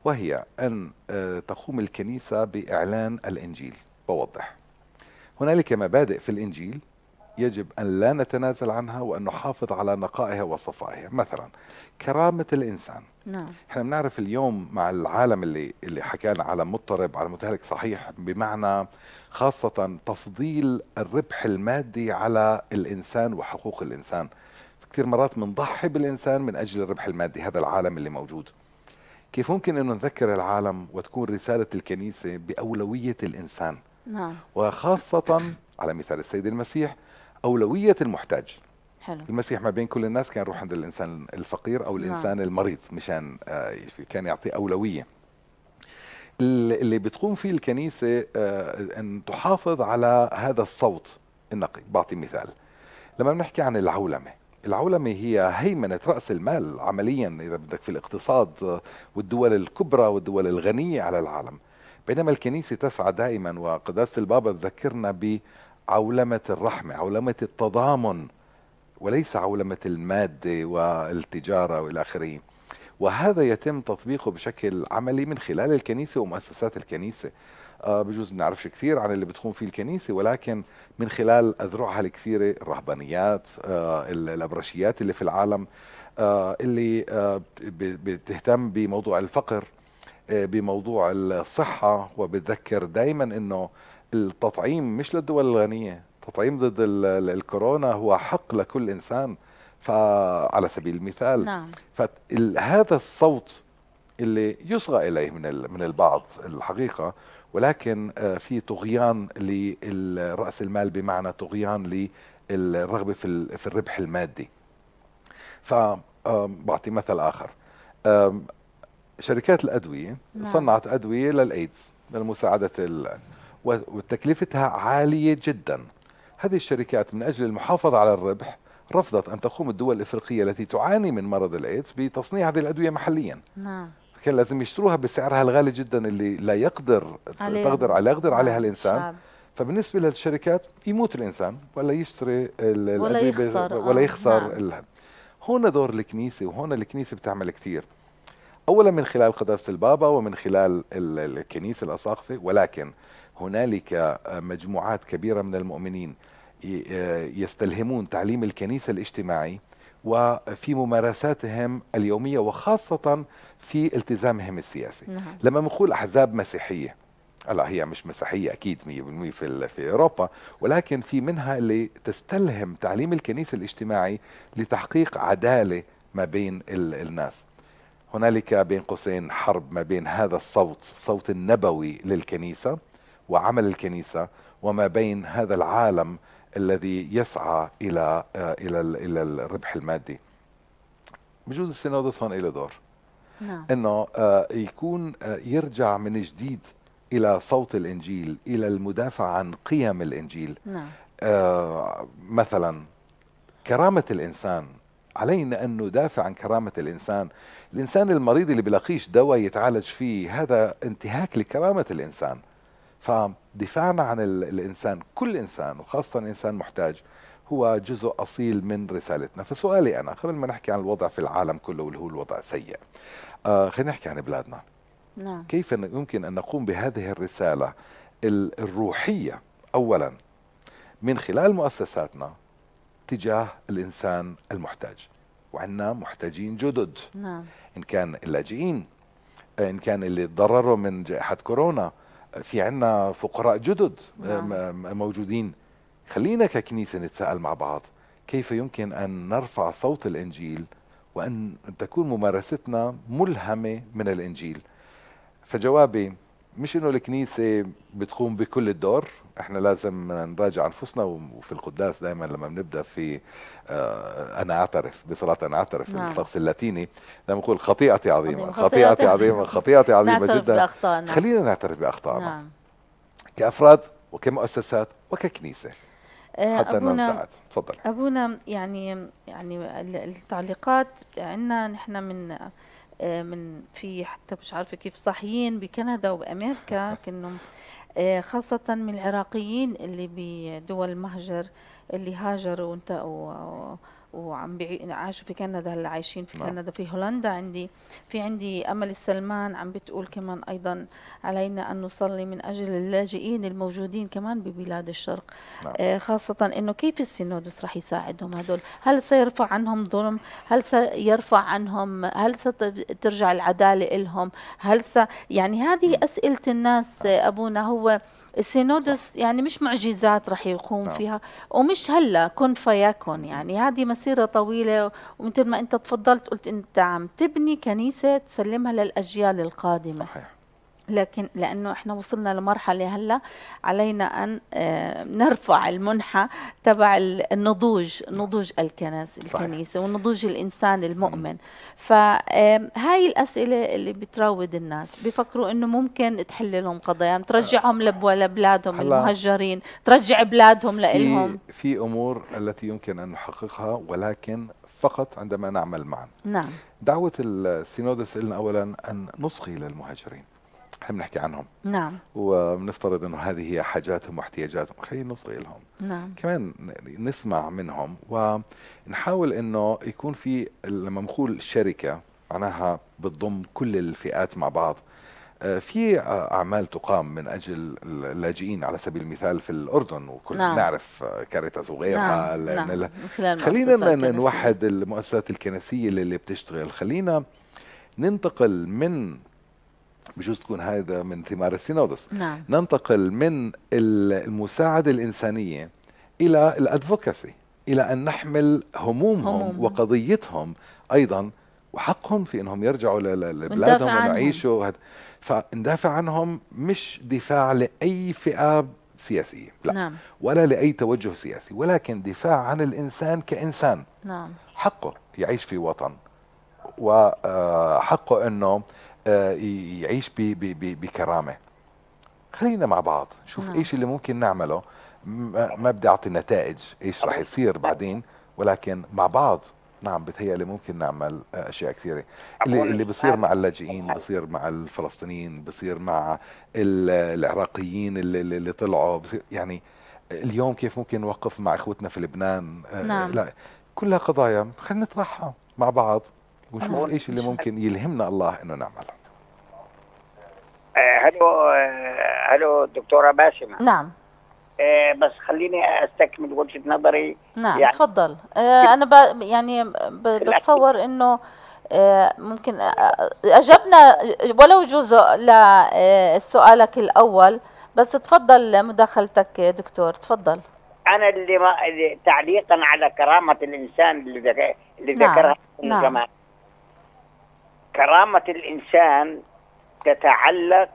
وهي أن آه، تقوم الكنيسة بإعلان الإنجيل بوضح هنالك مبادئ في الإنجيل يجب أن لا نتنازل عنها وأن نحافظ على نقائها وصفائها مثلا كرامة الإنسان نعم احنا بنعرف اليوم مع العالم اللي اللي حكينا على مضطرب على متهلك صحيح بمعنى خاصة تفضيل الربح المادي على الإنسان وحقوق الإنسان كثير مرات بنضحي بالإنسان من أجل الربح المادي هذا العالم اللي موجود كيف ممكن أنه نذكر العالم وتكون رسالة الكنيسة بأولوية الإنسان نعم وخاصة على مثال السيد المسيح اولويه المحتاج حلو. المسيح ما بين كل الناس كان يروح عند الانسان الفقير او نعم. الانسان نعم. المريض مشان آه، كان يعطي اولويه اللي بتقوم فيه الكنيسه آه، ان تحافظ على هذا الصوت النقي بعطي مثال لما بنحكي عن العولمه العولمه هي هيمنه راس المال عمليا اذا بدك في الاقتصاد آه، والدول الكبرى والدول الغنيه على العالم بينما الكنيسه تسعى دائما وقداسه البابا تذكرنا ب عولمة الرحمة عولمة التضامن وليس عولمة المادة والتجارة والى آخره وهذا يتم تطبيقه بشكل عملي من خلال الكنيسة ومؤسسات الكنيسة آه، بجوز ما نعرفش كثير عن اللي بتقوم فيه الكنيسة ولكن من خلال أذرعها الكثيرة الرهبانيات آه، الأبرشيات اللي في العالم آه، اللي بتهتم بموضوع الفقر بموضوع الصحة وبتذكر دايما أنه التطعيم مش للدول الغنيه التطعيم ضد الكورونا هو حق لكل انسان فعلى سبيل المثال نعم. فهذا الصوت اللي يصغى اليه من من البعض الحقيقه ولكن آه، في طغيان للراس المال بمعنى طغيان للرغبه في في الربح المادي فبعطي مثل اخر شركات الادويه نعم. صنعت ادويه للايدز لمساعده وتكلفتها عالية جدا هذه الشركات من أجل المحافظة على الربح رفضت أن تقوم الدول الإفريقية التي تعاني من مرض الإيدز بتصنيع هذه الأدوية محليا نعم كان لازم يشتروها بسعرها الغالي جدا اللي لا يقدر عليها. تقدر لا يقدر عليها نعم، الإنسان شعب. فبالنسبة للشركات يموت الإنسان ولا يشتري آه، ولا يخسر ولا يخسر آه. نعم. هون دور الكنيسة وهون الكنيسة بتعمل كثير أولا من خلال قداسة البابا ومن خلال الكنيسة الأساقفة ولكن هنالك آه، مجموعات كبيرة من المؤمنين آه، يستلهمون تعليم الكنيسة الاجتماعي وفي ممارساتهم اليومية وخاصة في التزامهم السياسي نعم. لما بنقول أحزاب مسيحية هلا هي مش مسيحيه اكيد 100% في في اوروبا ولكن في منها اللي تستلهم تعليم الكنيسه الاجتماعي لتحقيق عداله ما بين الناس هنالك بين قوسين حرب ما بين هذا الصوت صوت النبوي للكنيسه وعمل الكنيسه وما بين هذا العالم الذي يسعى الى آه، الى الى الربح المادي بجوز السينودوس هون له دور نعم. انه آه، يكون آه، يرجع من جديد الى صوت الانجيل الى المدافع عن قيم الانجيل نعم. مثلا كرامه الانسان علينا ان ندافع عن كرامه الانسان الانسان المريض اللي بلاقيش دواء يتعالج فيه هذا انتهاك لكرامه الانسان فدفاعنا عن الانسان كل انسان وخاصه انسان محتاج هو جزء اصيل من رسالتنا فسؤالي انا قبل ما نحكي عن الوضع في العالم كله واللي هو الوضع سيء آه خلينا نحكي عن بلادنا نعم. كيف يمكن ان نقوم بهذه الرساله الروحيه اولا من خلال مؤسساتنا تجاه الانسان المحتاج وعندنا محتاجين جدد نعم. ان كان اللاجئين ان كان اللي ضرروا من جائحه كورونا في عنا فقراء جدد آه، نعم. موجودين خلينا ككنيسة نتساءل مع بعض كيف يمكن أن نرفع صوت الإنجيل وأن تكون ممارستنا ملهمة من الإنجيل فجوابي مش انه الكنيسه بتقوم بكل الدور احنا لازم نراجع انفسنا وفي القداس دائما لما بنبدا في اه انا اعترف بصلاه انا اعترف نعم. الطقس اللاتيني لما نقول خطيئتي عظيمه خطيئتي عظيمه خطيئتي عظيمه جدا بأخطأنا. خلينا نعترف باخطائنا نعم. كافراد وكمؤسسات وككنيسه آه، حتى أبونا نساعد تفضل أبونا يعني يعني التعليقات عندنا نحن من آه، من في حتى مش عارفه كيف صحيين بكندا وبامريكا كانه آه، خاصة من العراقيين اللي بدول المهجر اللي هاجروا وعم بي... عاشوا في كندا هلا عايشين في نعم. كندا في هولندا عندي في عندي امل السلمان عم بتقول كمان ايضا علينا ان نصلي من اجل اللاجئين الموجودين كمان ببلاد الشرق نعم. آه خاصه انه كيف السينودس رح يساعدهم هدول هل سيرفع عنهم ظلم هل سيرفع عنهم هل سترجع العداله لهم هل س... يعني هذه اسئله الناس آه، ابونا هو السينودس صح. يعني مش معجزات رح يقوم نعم. فيها ومش هلا كن فيكن يعني هذه مسيره طويله ومثل ما انت تفضلت قلت انت عم تبني كنيسه تسلمها للاجيال القادمه صحيح. لكن لانه احنا وصلنا لمرحله هلا علينا ان آه، نرفع المنحى تبع النضوج نضوج الكنيسه الكنيسه ونضوج الانسان المؤمن فهاي آه، الاسئله اللي بتراود الناس بيفكروا انه ممكن تحل لهم قضايا ترجعهم آه. لبلادهم المهجرين ترجع بلادهم لهم في, في امور التي يمكن ان نحققها ولكن فقط عندما نعمل معا نعم دعوه السينودس لنا اولا ان نصغي للمهاجرين احنا بنحكي عنهم نعم وبنفترض انه هذه هي حاجاتهم واحتياجاتهم خلينا نوصل لهم نعم كمان نسمع منهم ونحاول انه يكون في لما بنقول شركه معناها بتضم كل الفئات مع بعض آه، في اعمال تقام من اجل اللاجئين على سبيل المثال في الاردن وكلنا نعم. نعرف كاريتاس وغيرها نعم. نعم. خلال خلينا نوحد المؤسسات الكنسيه اللي بتشتغل خلينا ننتقل من بجوز تكون هذا من ثمار السينودس نعم. ننتقل من المساعدة الإنسانية إلى الأدفوكاسي إلى أن نحمل همومهم هموم. وقضيتهم أيضا وحقهم في أنهم يرجعوا لبلادهم ويعيشوا فندافع عنهم مش دفاع لأي فئة سياسية لا نعم. ولا لأي توجه سياسي ولكن دفاع عن الإنسان كإنسان نعم. حقه يعيش في وطن وحقه آه، أنه آه، يعيش بكرامه خلينا مع بعض نشوف نعم. ايش اللي ممكن نعمله ما بدي اعطي نتائج ايش راح يصير بعدين ولكن مع بعض نعم بتهيألي ممكن نعمل آه، اشياء كثيره اللي اللي بصير مع اللاجئين بصير مع الفلسطينيين بصير مع العراقيين اللي, اللي طلعوا بصير يعني اليوم كيف ممكن نوقف مع اخوتنا في لبنان آه، نعم. لا كلها قضايا خلينا نطرحها مع بعض ونشوف ايش اللي ممكن يلهمنا الله انه نعمله آه، هلو آه، هلو دكتوره باسمه نعم آه، بس خليني استكمل وجهه نظري نعم يعني تفضل انا ب يعني ب بتصور انه ممكن اجبنا ولو جزء لسؤالك الاول بس تفضل مداخلتك دكتور تفضل انا اللي ما تعليقا على كرامه الانسان اللي نعم، ذكرها نعم. نعم. كرامة الإنسان تتعلق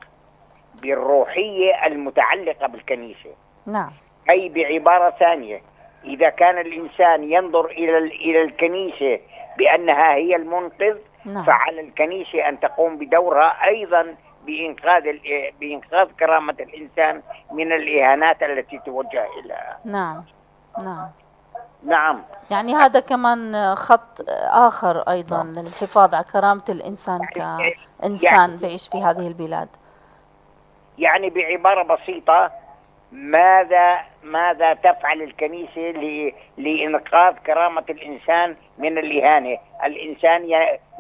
بالروحية المتعلقة بالكنيسة نعم أي بعبارة ثانية إذا كان الإنسان ينظر إلى إلى الكنيسة بأنها هي المنقذ نعم. فعلى الكنيسة أن تقوم بدورها أيضا بإنقاذ بإنقاذ كرامة الإنسان من الإهانات التي توجه إليها نعم نعم نعم يعني هذا كمان خط آخر أيضا نعم. للحفاظ على كرامة الإنسان يعني كإنسان يعني بيعيش في هذه البلاد يعني بعبارة بسيطة ماذا ماذا تفعل الكنيسة لإنقاذ كرامة الإنسان من الإهانة الإنسان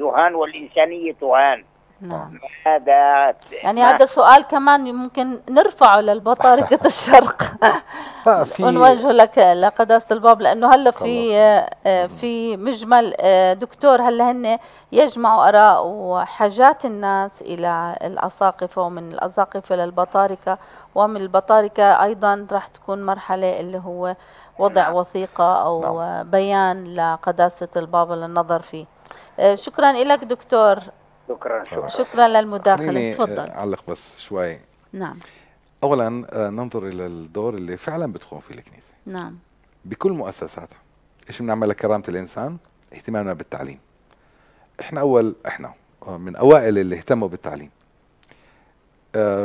يهان والإنسانية تهان نعم هذا يعني هذا سؤال كمان ممكن نرفعه للبطاركة الشرق ونوجه لك لقداسة الباب لأنه هلا في آه، آه، في مجمل آه، دكتور هلا هن يجمعوا آراء وحاجات الناس إلى الأساقفة ومن الأساقفة للبطاركة ومن البطاركة أيضا راح تكون مرحلة اللي هو وضع نعم. وثيقة أو نعم. بيان لقداسة البابا للنظر فيه شكرا لك دكتور شكرا شكرا آه. شكرا للمداخله تفضل آه، اعلق بس شوي نعم اولا آه، ننظر الى الدور اللي فعلا بتقوم فيه الكنيسه نعم بكل مؤسساتها ايش بنعمل لكرامه الانسان اهتمامنا بالتعليم احنا اول احنا من اوائل اللي اهتموا بالتعليم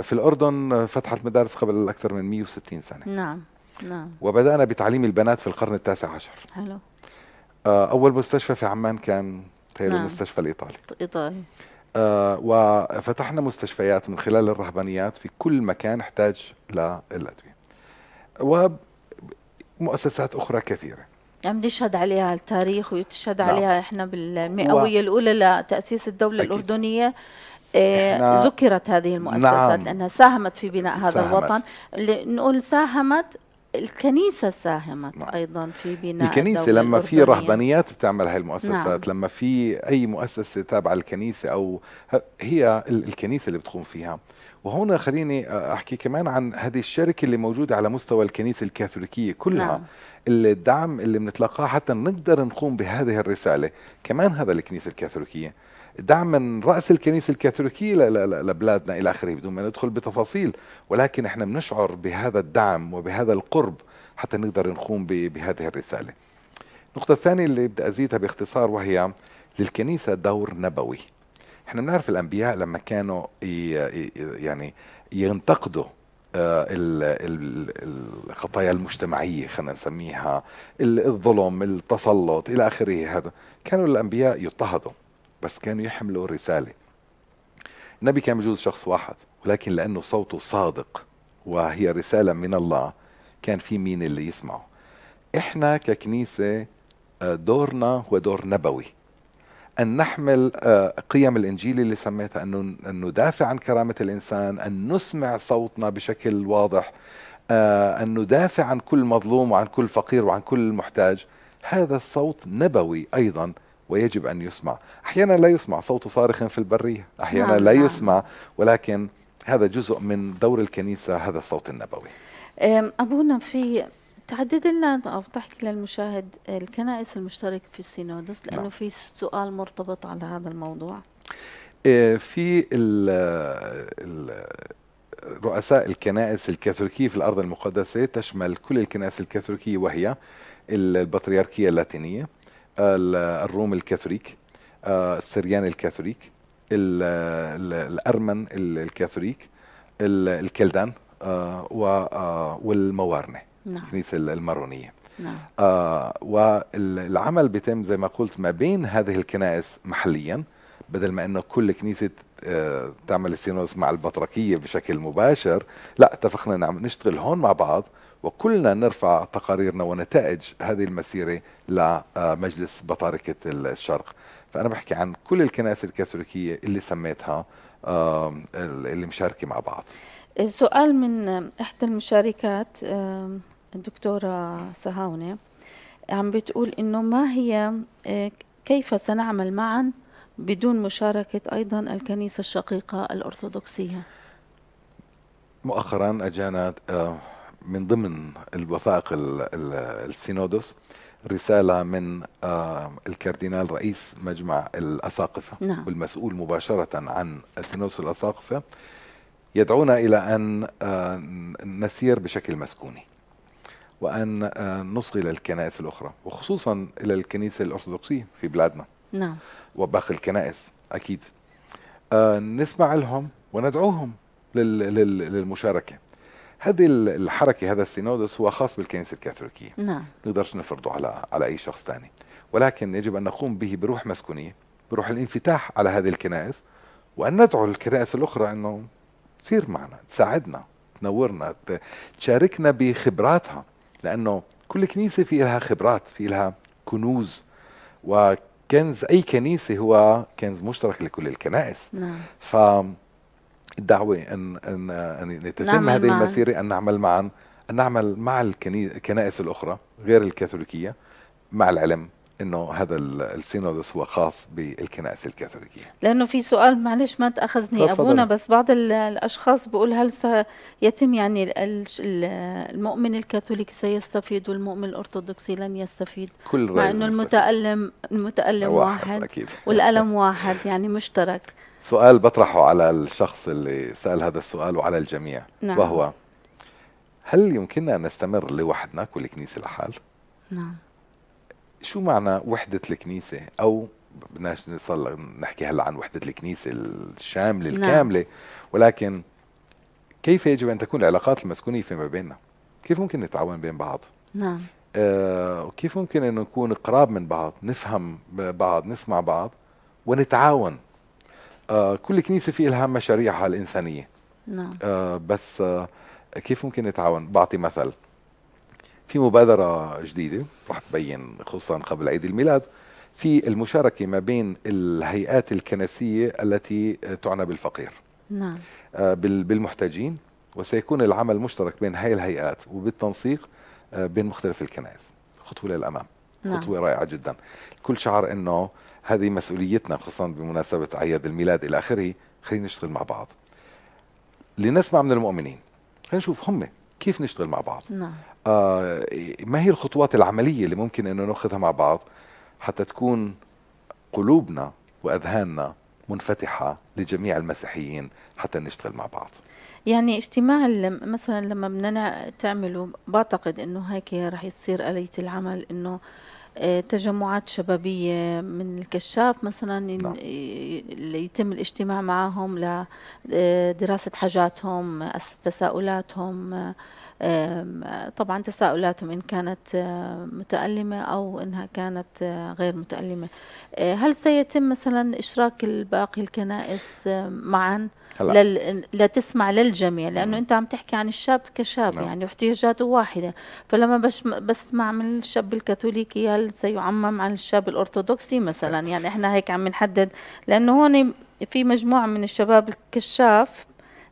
في الاردن فتحت مدارس قبل اكثر من 160 سنه نعم نعم وبدانا بتعليم البنات في القرن التاسع عشر حلو اول مستشفى في عمان كان نعم. المستشفى الايطالي ايطالي آه، وفتحنا مستشفيات من خلال الرهبانيات في كل مكان احتاج للأدوية ومؤسسات أخرى كثيرة عم يعني يشهد عليها التاريخ ويتشهد نعم. عليها احنا بالمئويه و... الاولى لتاسيس الدوله أكيد. الاردنيه آه، ذكرت هذه المؤسسات نعم. لانها ساهمت في بناء هذا ساهمت. الوطن نقول ساهمت الكنيسة ساهمت نعم. أيضا في بناء الكنيسة لما في رهبانيات بتعمل هاي المؤسسات نعم. لما في أي مؤسسة تابعة للكنيسه أو هي الكنيسة اللي بتقوم فيها وهنا خليني أحكي كمان عن هذه الشركة اللي موجودة على مستوى الكنيسة الكاثوليكية كلها نعم. الدعم اللي بنتلقاه حتى نقدر نقوم بهذه الرسالة كمان هذا الكنيسة الكاثوليكية دعم من رأس الكنيسة الكاثوليكية لبلادنا إلى آخره بدون ما ندخل بتفاصيل ولكن احنا بنشعر بهذا الدعم وبهذا القرب حتى نقدر نقوم بهذه الرسالة النقطة الثانية اللي بدي أزيدها باختصار وهي للكنيسة دور نبوي احنا بنعرف الأنبياء لما كانوا يعني ينتقدوا آه، الخطايا المجتمعية خلينا نسميها الظلم التسلط إلى آخره هذا كانوا الأنبياء يضطهدوا بس كانوا يحملوا رسالة النبي كان بجوز شخص واحد ولكن لأنه صوته صادق وهي رسالة من الله كان في مين اللي يسمعه إحنا ككنيسة آه، دورنا هو دور نبوي أن نحمل آه، قيم الإنجيل اللي سميتها أن ندافع عن كرامة الإنسان أن نسمع صوتنا بشكل واضح آه، أن ندافع عن كل مظلوم وعن كل فقير وعن كل محتاج هذا الصوت نبوي أيضا ويجب أن يسمع أحيانا لا يسمع صوت صارخ في البرية أحيانا نعم لا نعم. يسمع ولكن هذا جزء من دور الكنيسة هذا الصوت النبوي أبونا في تحدد لنا أو تحكي للمشاهد الكنائس المشتركة في السينودس لأنه نعم. في سؤال مرتبط على هذا الموضوع إيه، في ال ال رؤساء الكنائس الكاثوليكية في الأرض المقدسة تشمل كل الكنائس الكاثوليكية وهي البطريركية اللاتينية الروم الكاثوليك آه، السريان الكاثوليك الارمن الكاثوليك الكلدان آه، آه، والموارنه نعم. الكنيسه المارونيه نعم. والعمل بيتم زي ما قلت ما بين هذه الكنائس محليا بدل ما انه كل كنيسه تعمل السينوس مع البطركيه بشكل مباشر لا اتفقنا نعم نشتغل هون مع بعض وكلنا نرفع تقاريرنا ونتائج هذه المسيرة لمجلس بطاركة الشرق فأنا بحكي عن كل الكنائس الكاثوليكية اللي سميتها اللي مشاركة مع بعض سؤال من إحدى المشاركات الدكتورة سهاونة عم بتقول إنه ما هي آه، كيف سنعمل معا بدون مشاركة أيضا الكنيسة الشقيقة الأرثوذكسية مؤخرا أجانا آه، من ضمن الوثائق السينودوس رسالة من آه، الكاردينال رئيس مجمع الأساقفة نعم. والمسؤول مباشرة عن الثنوس الأساقفة يدعونا إلى أن آه، نسير بشكل مسكوني وأن آه، نصغي الكنائس الأخرى وخصوصا إلى الكنيسة الأرثوذكسية في بلادنا نعم وباقي الكنائس أكيد نسمع لهم وندعوهم للمشاركة هذه الحركه هذا السينودس هو خاص بالكنيسه الكاثوليكيه نعم نقدرش نفرضه على على اي شخص ثاني ولكن يجب ان نقوم به بروح مسكونيه بروح الانفتاح على هذه الكنائس وان ندعو الكنائس الاخرى انه تصير معنا تساعدنا تنورنا تشاركنا بخبراتها لانه كل كنيسه في لها خبرات في لها كنوز وكنز اي كنيسه هو كنز مشترك لكل الكنائس نعم الدعوة أن أن أن تتم هذه المسيرة أن نعمل معا أن نعمل مع الكنائس الأخرى غير الكاثوليكية مع العلم انه هذا السينودس هو خاص بالكنائس الكاثوليكيه لانه في سؤال معلش ما تاخذني ابونا بس بعض الاشخاص بقول هل سيتم يعني المؤمن الكاثوليكي سيستفيد والمؤمن الارثوذكسي لن يستفيد كل مع انه المتالم المتالم واحد, واحد أكيد. والالم واحد يعني مشترك سؤال بطرحه على الشخص اللي سأل هذا السؤال وعلى الجميع نعم. وهو هل يمكننا أن نستمر لوحدنا كل كنيسة لحال؟ نعم شو معنى وحدة الكنيسة أو بدناش نصل نحكي هلا عن وحدة الكنيسة الشاملة نعم. الكاملة نعم. ولكن كيف يجب أن تكون العلاقات المسكونية فيما بيننا؟ كيف ممكن نتعاون بين بعض؟ نعم آه وكيف ممكن أن نكون قراب من بعض نفهم بعض نسمع بعض ونتعاون آه كل كنيسه في لها مشاريعها الانسانيه نعم آه بس آه كيف ممكن نتعاون بعطي مثل في مبادره جديده رح تبين خصوصا قبل عيد الميلاد في المشاركه ما بين الهيئات الكنسيه التي آه، تعنى بالفقير نعم آه بالمحتاجين وسيكون العمل مشترك بين هاي الهيئات وبالتنسيق آه، بين مختلف الكنائس خطوه للامام نعم. خطوه رائعه جدا الكل شعر انه هذه مسؤوليتنا خصوصا بمناسبة أعياد الميلاد إلى آخره خلينا نشتغل مع بعض لنسمع من المؤمنين خلينا نشوف هم كيف نشتغل مع بعض نعم. آه ما هي الخطوات العملية اللي ممكن أنه ناخذها مع بعض حتى تكون قلوبنا وأذهاننا منفتحة لجميع المسيحيين حتى نشتغل مع بعض يعني اجتماع مثلا لما بدنا تعمله بعتقد انه هيك رح يصير آلية العمل انه آه، تجمعات شبابية من الكشاف مثلا نعم. يتم الاجتماع معهم لدراسة آه، حاجاتهم تساؤلاتهم آه، طبعا تساؤلاتهم إن كانت متألمة أو إنها كانت غير متألمة هل سيتم مثلا إشراك الباقي الكنائس معا لل... لتسمع للجميع لانه مم. انت عم تحكي عن الشاب كشاب مم. نعم. يعني واحتياجاته واحده فلما بش... بسمع من الشاب الكاثوليكي هل سيعمم عن الشاب الارثوذكسي مثلا مم. يعني احنا هيك عم نحدد لانه هون في مجموعه من الشباب الكشاف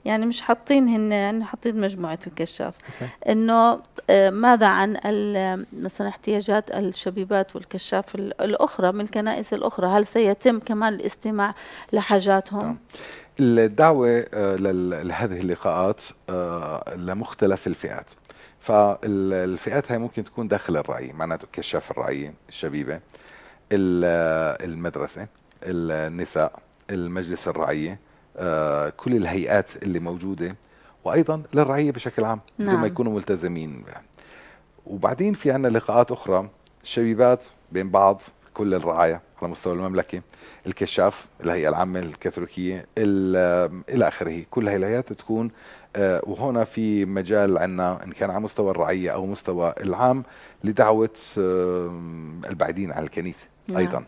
يعني مش حاطين هن يعني حاطين مجموعه الكشاف انه آه، ماذا عن مثلا احتياجات الشبيبات والكشاف الاخرى من الكنائس الاخرى هل سيتم كمان الاستماع لحاجاتهم نعم. الدعوة آه، لهذه اللقاءات آه، لمختلف الفئات فالفئات هاي ممكن تكون داخل الرعية معناته كشاف الرعية الشبيبة المدرسة النساء المجلس الرعية آه، كل الهيئات اللي موجودة وأيضا للرعية بشكل عام نعم. ما يكونوا ملتزمين وبعدين في عنا لقاءات أخرى شبيبات بين بعض كل الرعاية على مستوى المملكة الكشاف الهيئه العامه الكاثوليكيه الى اخره كل الهيئات تكون آه، وهنا في مجال عنا ان كان على مستوى الرعيه او مستوى العام لدعوه البعيدين عن الكنيسه نعم. ايضا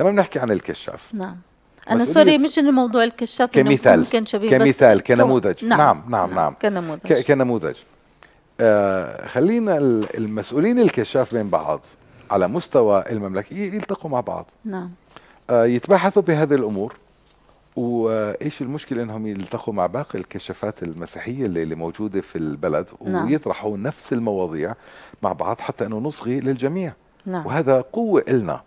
لما بنحكي عن الكشاف نعم انا سوري مش انه موضوع الكشاف كمثال ممكن شبيه كمثال كنموذج نعم نعم نعم, نعم. نعم. كنموذج كنموذج آه خلينا المسؤولين الكشاف بين بعض على مستوى المملكه يلتقوا مع بعض نعم آه، يتباحثوا بهذه الامور وايش المشكله انهم يلتقوا مع باقي الكشافات المسيحيه اللي, اللي موجوده في البلد نعم. ويطرحوا نفس المواضيع مع بعض حتى انه نصغي للجميع نعم. وهذا قوه النا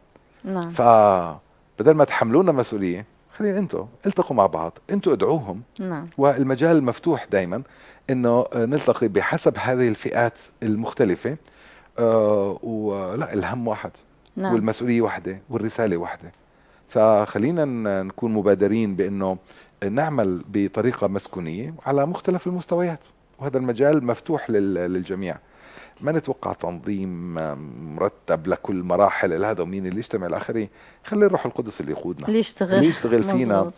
نعم فبدل ما تحملونا مسؤوليه خلينا انتم التقوا مع بعض انتم ادعوهم نعم. والمجال مفتوح دائما انه نلتقي بحسب هذه الفئات المختلفه آه ولا الهم واحد نعم. والمسؤوليه واحده والرساله واحده فخلينا نكون مبادرين بانه نعمل بطريقه مسكونيه على مختلف المستويات وهذا المجال مفتوح للجميع ما نتوقع تنظيم مرتب لكل مراحل هذا ومين اللي يجتمع الاخري خلي الروح القدس اللي يقودنا اللي يشتغل اللي يشتغل فينا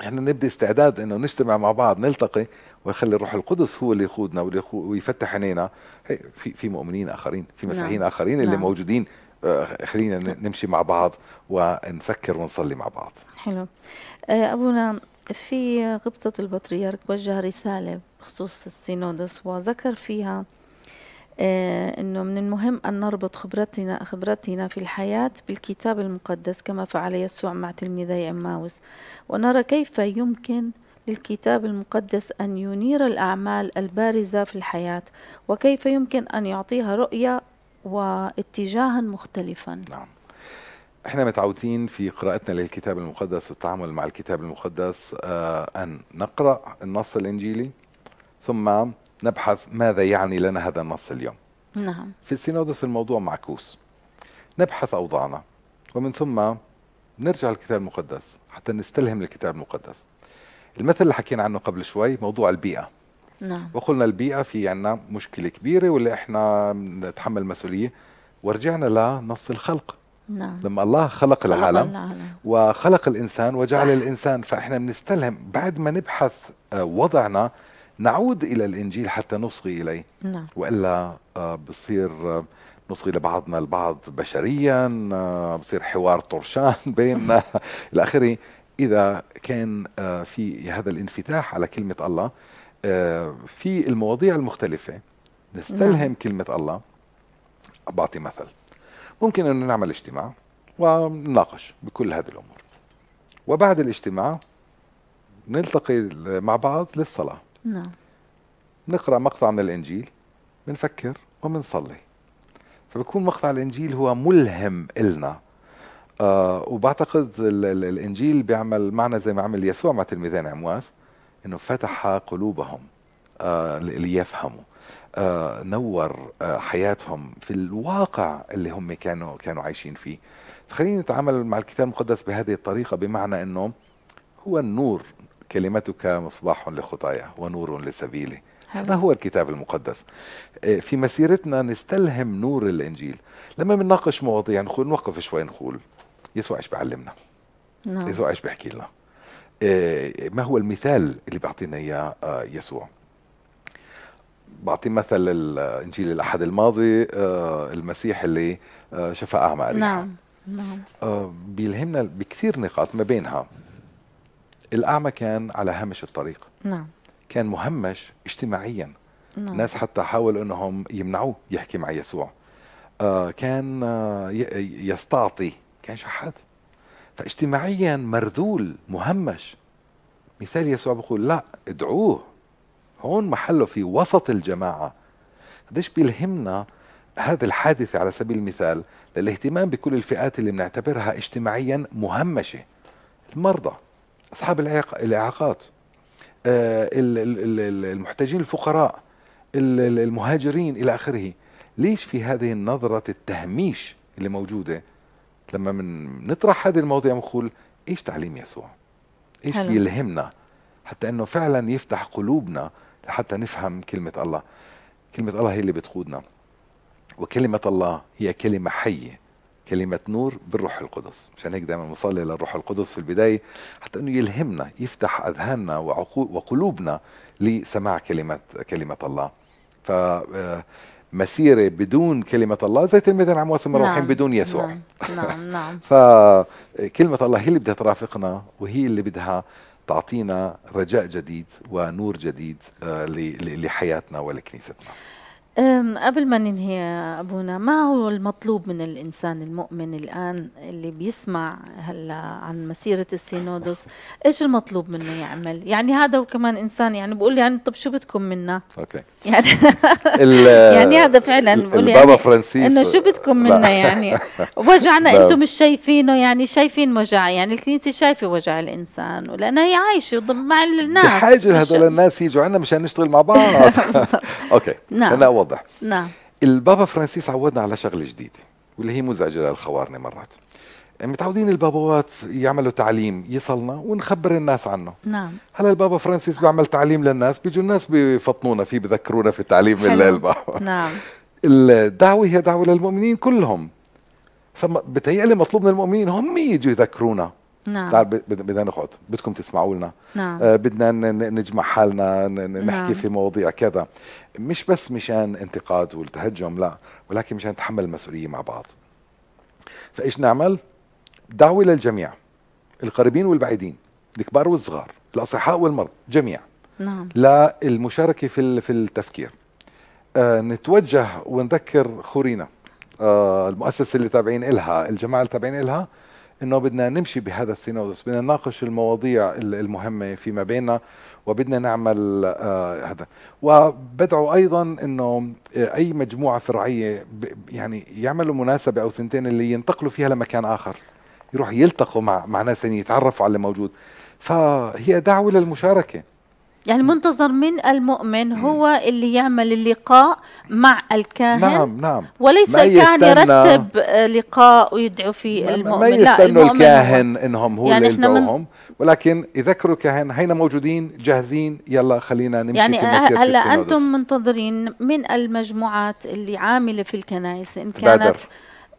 احنا نبدا استعداد انه نجتمع مع بعض نلتقي ونخلي الروح القدس هو اللي يقودنا ويفتح عينينا في في مؤمنين اخرين في مسيحيين نعم. اخرين اللي نعم. موجودين آه، خلينا نمشي مع بعض ونفكر ونصلي مع بعض حلو آه، أبونا في غبطة البطريرك وجه رسالة بخصوص السينودس وذكر فيها آه، أنه من المهم أن نربط خبرتنا خبرتنا في الحياة بالكتاب المقدس كما فعل يسوع مع تلميذي عماوس ونرى كيف يمكن للكتاب المقدس أن ينير الأعمال البارزة في الحياة وكيف يمكن أن يعطيها رؤية واتجاها مختلفا نعم احنا متعودين في قراءتنا للكتاب المقدس والتعامل مع الكتاب المقدس آه، ان نقرا النص الانجيلي ثم نبحث ماذا يعني لنا هذا النص اليوم نعم في السينودس الموضوع معكوس نبحث اوضاعنا ومن ثم نرجع للكتاب المقدس حتى نستلهم الكتاب المقدس المثل اللي حكينا عنه قبل شوي موضوع البيئه نعم. وقلنا البيئة في عنا مشكلة كبيرة واللي احنا نتحمل مسؤولية ورجعنا لنص الخلق نعم. لما الله خلق العالم العالم وخلق الإنسان وجعل صح. الإنسان فإحنا بنستلهم بعد ما نبحث آه، وضعنا نعود إلى الإنجيل حتى نصغي إليه نعم. وإلا آه، بصير آه، نصغي لبعضنا البعض بشريا بصير حوار طرشان بيننا إلى آخره إذا كان في هذا الانفتاح على كلمة الله آه، في المواضيع المختلفة نستلهم نعم. كلمة الله بعطي مثل ممكن أن نعمل اجتماع ونناقش بكل هذه الأمور وبعد الاجتماع نلتقي مع بعض للصلاة نعم نقرأ مقطع من الإنجيل بنفكر وبنصلي فبكون مقطع الإنجيل هو ملهم إلنا آه وبعتقد الإنجيل بيعمل معنا زي ما عمل يسوع مع تلميذين عمواس انه فتح قلوبهم آه ليفهموا آه نور آه حياتهم في الواقع اللي هم كانوا كانوا عايشين فيه فخلينا نتعامل مع الكتاب المقدس بهذه الطريقه بمعنى انه هو النور كلمتك مصباح لخطايا ونور لسبيلي هذا هو الكتاب المقدس آه، في مسيرتنا نستلهم نور الانجيل لما بنناقش مواضيع نقول نوقف شوي نقول يسوع ايش بيعلمنا نعم. يسوع ايش بيحكي لنا آه، ما هو المثال اللي بيعطينا اياه آه، يسوع بعطي مثل الانجيل الاحد الماضي آه، المسيح اللي شفى اعمى نعم نعم بيلهمنا بكثير نقاط ما بينها الاعمى كان على هامش الطريق نعم كان مهمش اجتماعيا نعم. ناس حتى حاولوا انهم يمنعوه يحكي مع يسوع كان يستعطي كان شحات فاجتماعيا مرذول مهمش مثال يسوع بيقول لا ادعوه هون محله في وسط الجماعة قديش بيلهمنا هذا الحادث على سبيل المثال للاهتمام بكل الفئات اللي بنعتبرها اجتماعيا مهمشة المرضى أصحاب الإعاقات آه، المحتاجين الفقراء المهاجرين إلى آخره ليش في هذه النظرة التهميش اللي موجودة لما من نطرح هذه المواضيع بنقول ايش تعليم يسوع؟ ايش هلو. بيلهمنا حتى انه فعلا يفتح قلوبنا لحتى نفهم كلمه الله. كلمه الله هي اللي بتقودنا. وكلمه الله هي كلمه حيه كلمة نور بالروح القدس عشان هيك دائما بنصلي للروح القدس في البداية حتى أنه يلهمنا يفتح أذهاننا وعقول وقلوبنا لسماع كلمة كلمة الله ف آه، مسيره بدون كلمه الله زي تلميذ عمواس المروحين نعم بدون يسوع نعم, نعم, نعم. فكلمه الله هي اللي بدها ترافقنا وهي اللي بدها تعطينا رجاء جديد ونور جديد آه، لحياتنا ولكنيستنا قبل ما ننهي أبونا ما هو المطلوب من الإنسان المؤمن الآن اللي بيسمع هلا عن مسيرة السينودوس إيش المطلوب منه يعمل يعني هذا وكمان إنسان يعني بقول لي يعني طب شو بدكم منا اوكي يعني يعني هذا فعلا بقول البابا يعني فرانسيس إنه شو بدكم منا يعني وجعنا نعم. أنتم مش شايفينه يعني شايفين وجع يعني الكنيسة شايفة وجع الإنسان ولأنها هي عايشة مع الناس بحاجة هذول الناس يجوا عنا مشان نشتغل مع بعض اوكي نعم واضح نعم البابا فرانسيس عودنا على شغله جديده واللي هي مزعجه للخوارنا مرات يعني متعودين البابوات يعملوا تعليم يصلنا ونخبر الناس عنه نعم هلا البابا فرانسيس بيعمل تعليم للناس بيجوا الناس بفطنونا فيه بذكرونا في تعليم البابا نعم الدعوه هي دعوه للمؤمنين كلهم فبتهيألي مطلوب من المؤمنين هم يجوا يذكرونا نعم بدنا نقعد بدكم تسمعوا لنا نعم آه بدنا نجمع حالنا نعم. نحكي نعم. في مواضيع كذا مش بس مشان انتقاد والتهجم لا ولكن مشان نتحمل المسؤولية مع بعض فإيش نعمل؟ دعوة للجميع القريبين والبعيدين الكبار والصغار الأصحاء والمرضى جميع نعم. للمشاركة في في التفكير آه نتوجه ونذكر خورينا آه المؤسسة اللي تابعين إلها الجماعة اللي تابعين إلها انه بدنا نمشي بهذا السينودس بدنا نناقش المواضيع المهمه فيما بيننا وبدنا نعمل آه، هذا وبدعو ايضا انه آه، اي مجموعه فرعيه يعني يعملوا مناسبه او سنتين اللي ينتقلوا فيها لمكان اخر يروح يلتقوا مع مع ناس يتعرفوا على اللي موجود فهي دعوه للمشاركه يعني منتظر من المؤمن هو اللي يعمل اللقاء مع الكاهن نعم نعم وليس الكاهن يرتب آه، لقاء ويدعو فيه المؤمن ما يستنوا الكاهن انهم هو يعني اللي يدعوهم ولكن يذكرك هينا موجودين جاهزين يلا خلينا نمشي يعني في مسيرة هلا انتم منتظرين من المجموعات اللي عامله في الكنائس ان كانت بادر.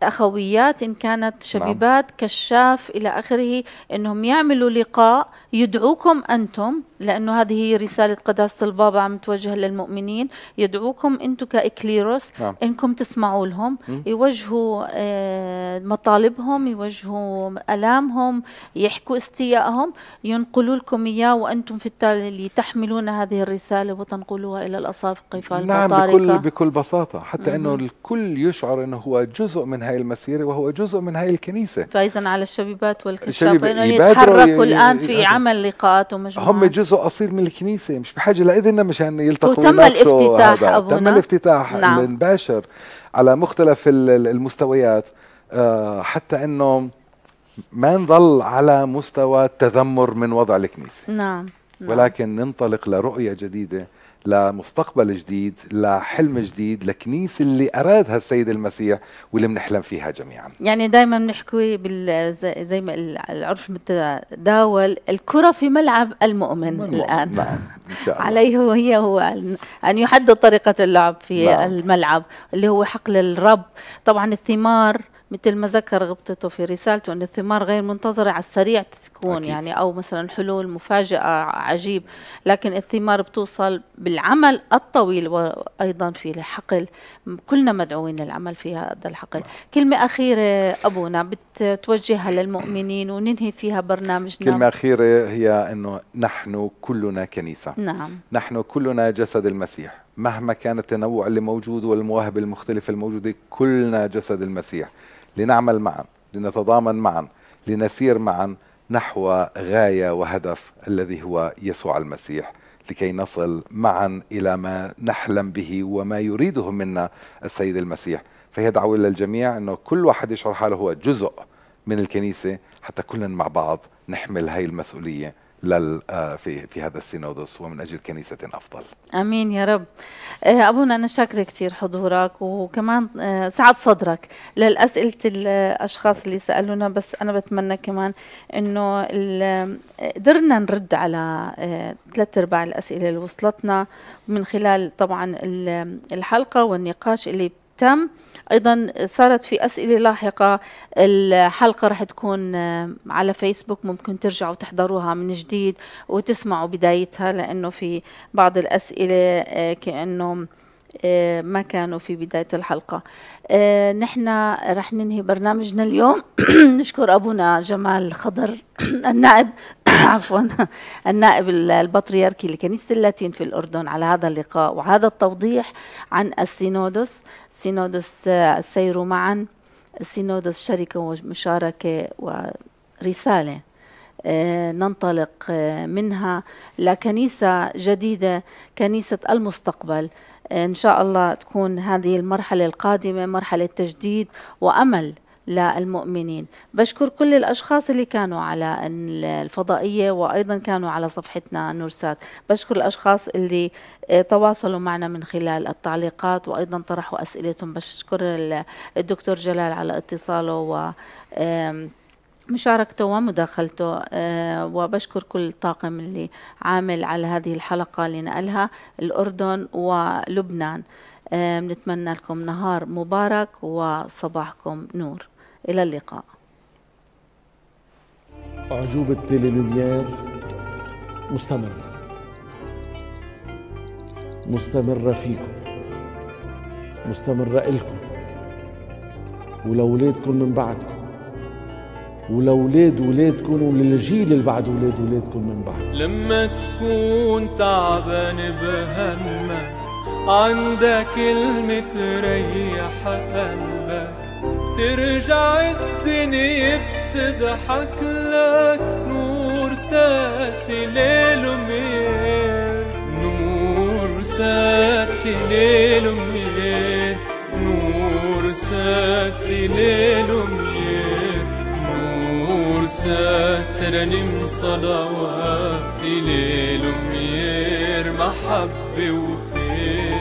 أخويات إن كانت نعم. شبيبات نعم. كشاف إلى آخره أنهم يعملوا لقاء يدعوكم أنتم لأنه هذه هي رسالة قداسة البابا عم توجه للمؤمنين يدعوكم أنتم كإكليروس نعم. أنكم تسمعوا لهم يوجهوا آه، مطالبهم يوجهوا ألامهم يحكوا استيائهم ينقلوا لكم إياه وأنتم في التالي تحملون هذه الرسالة وتنقلوها إلى الأصافق فالمطارقة نعم بكل, بكل بساطة حتى أنه الكل يشعر أنه هو جزء من هاي المسيرة وهو جزء من هاي الكنيسة فإذا على الشبيبات والكشاف أنه يتحركوا الآن في عمل لقاءات ومجموعات هم جزء أصيل من الكنيسة مش بحاجة لاذننا مشان يلتقوا وتم الافتتاح هذا. أبونا تم الافتتاح نعم. المباشر على مختلف المستويات آه، حتى أنه ما نظل على مستوى التذمر من وضع الكنيسة نعم, نعم. ولكن ننطلق لرؤية جديدة لمستقبل جديد لحلم جديد لكنيسة اللي أرادها السيد المسيح واللي بنحلم فيها جميعا يعني دائما بنحكي بال... زي ما العرف متداول الكرة في ملعب المؤمن, المؤمن. الآن نعم. عليه هي هو أن... أن يحدد طريقة اللعب في نعم. الملعب اللي هو حقل الرب طبعا الثمار مثل ما ذكر غبطته في رسالته أن الثمار غير منتظرة على السريع تكون أكيد. يعني أو مثلا حلول مفاجئة عجيب لكن الثمار بتوصل بالعمل الطويل وأيضا في الحقل كلنا مدعوين للعمل في هذا الحقل كلمة أخيرة أبونا بتوجهها للمؤمنين وننهي فيها برنامجنا كلمة أخيرة هي أنه نحن كلنا كنيسة نعم نحن كلنا جسد المسيح مهما كان التنوع اللي موجود والمواهب المختلفة الموجودة كلنا جسد المسيح لنعمل معا لنتضامن معا لنسير معا نحو غايه وهدف الذي هو يسوع المسيح لكي نصل معا الى ما نحلم به وما يريده منا السيد المسيح فهي دعوه للجميع انه كل واحد يشعر حاله هو جزء من الكنيسه حتى كلنا مع بعض نحمل هاي المسؤوليه لل آه، في في هذا السينودوس ومن اجل كنيسه افضل. امين يا رب. آه، ابونا انا شاكره كثير حضورك وكمان آه، سعد صدرك للاسئله الاشخاص اللي سالونا بس انا بتمنى كمان انه قدرنا نرد على ثلاث ارباع الاسئله اللي وصلتنا من خلال طبعا الحلقه والنقاش اللي تم ايضا صارت في اسئله لاحقه الحلقه رح تكون آه، على فيسبوك ممكن ترجعوا تحضروها من جديد وتسمعوا بدايتها لانه في بعض الاسئله آه، كانه آه، ما كانوا في بداية الحلقة نحن رح ننهي برنامجنا اليوم نشكر أبونا جمال خضر النائب عفوا النائب البطريركي لكنيسة اللاتين في الأردن على هذا اللقاء وهذا التوضيح عن السينودوس سينودوس السير آه، معا سينودوس شركة ومشاركة ورسالة آه، ننطلق آه، منها لكنيسة جديدة كنيسة المستقبل إن شاء الله تكون هذه المرحلة القادمة مرحلة تجديد وأمل للمؤمنين بشكر كل الأشخاص اللي كانوا على الفضائية وأيضا كانوا على صفحتنا نورسات بشكر الأشخاص اللي آه، تواصلوا معنا من خلال التعليقات وأيضا طرحوا أسئلتهم بشكر الدكتور جلال على اتصاله و مشاركته ومداخلته أه وبشكر كل الطاقم اللي عامل على هذه الحلقة اللي نقلها الأردن ولبنان أه نتمنى لكم نهار مبارك وصباحكم نور إلى اللقاء أعجوبة ليلينوميير مستمرة مستمرة فيكم مستمرة إلكم ولأولادكم من بعدكم ولأولاد ولادكم وللجيل اللي بعد ولاد ولادكم من بعد لما تكون تعبان بهمك عندك كلمة تريح قلبك ترجع الدنيا بتضحك لك نور ساتي ليل وميل نور ساتي ليل وميل نور ساتي ليل وميل نور ساترني رنم صلواتي ليل وميل محبة وخير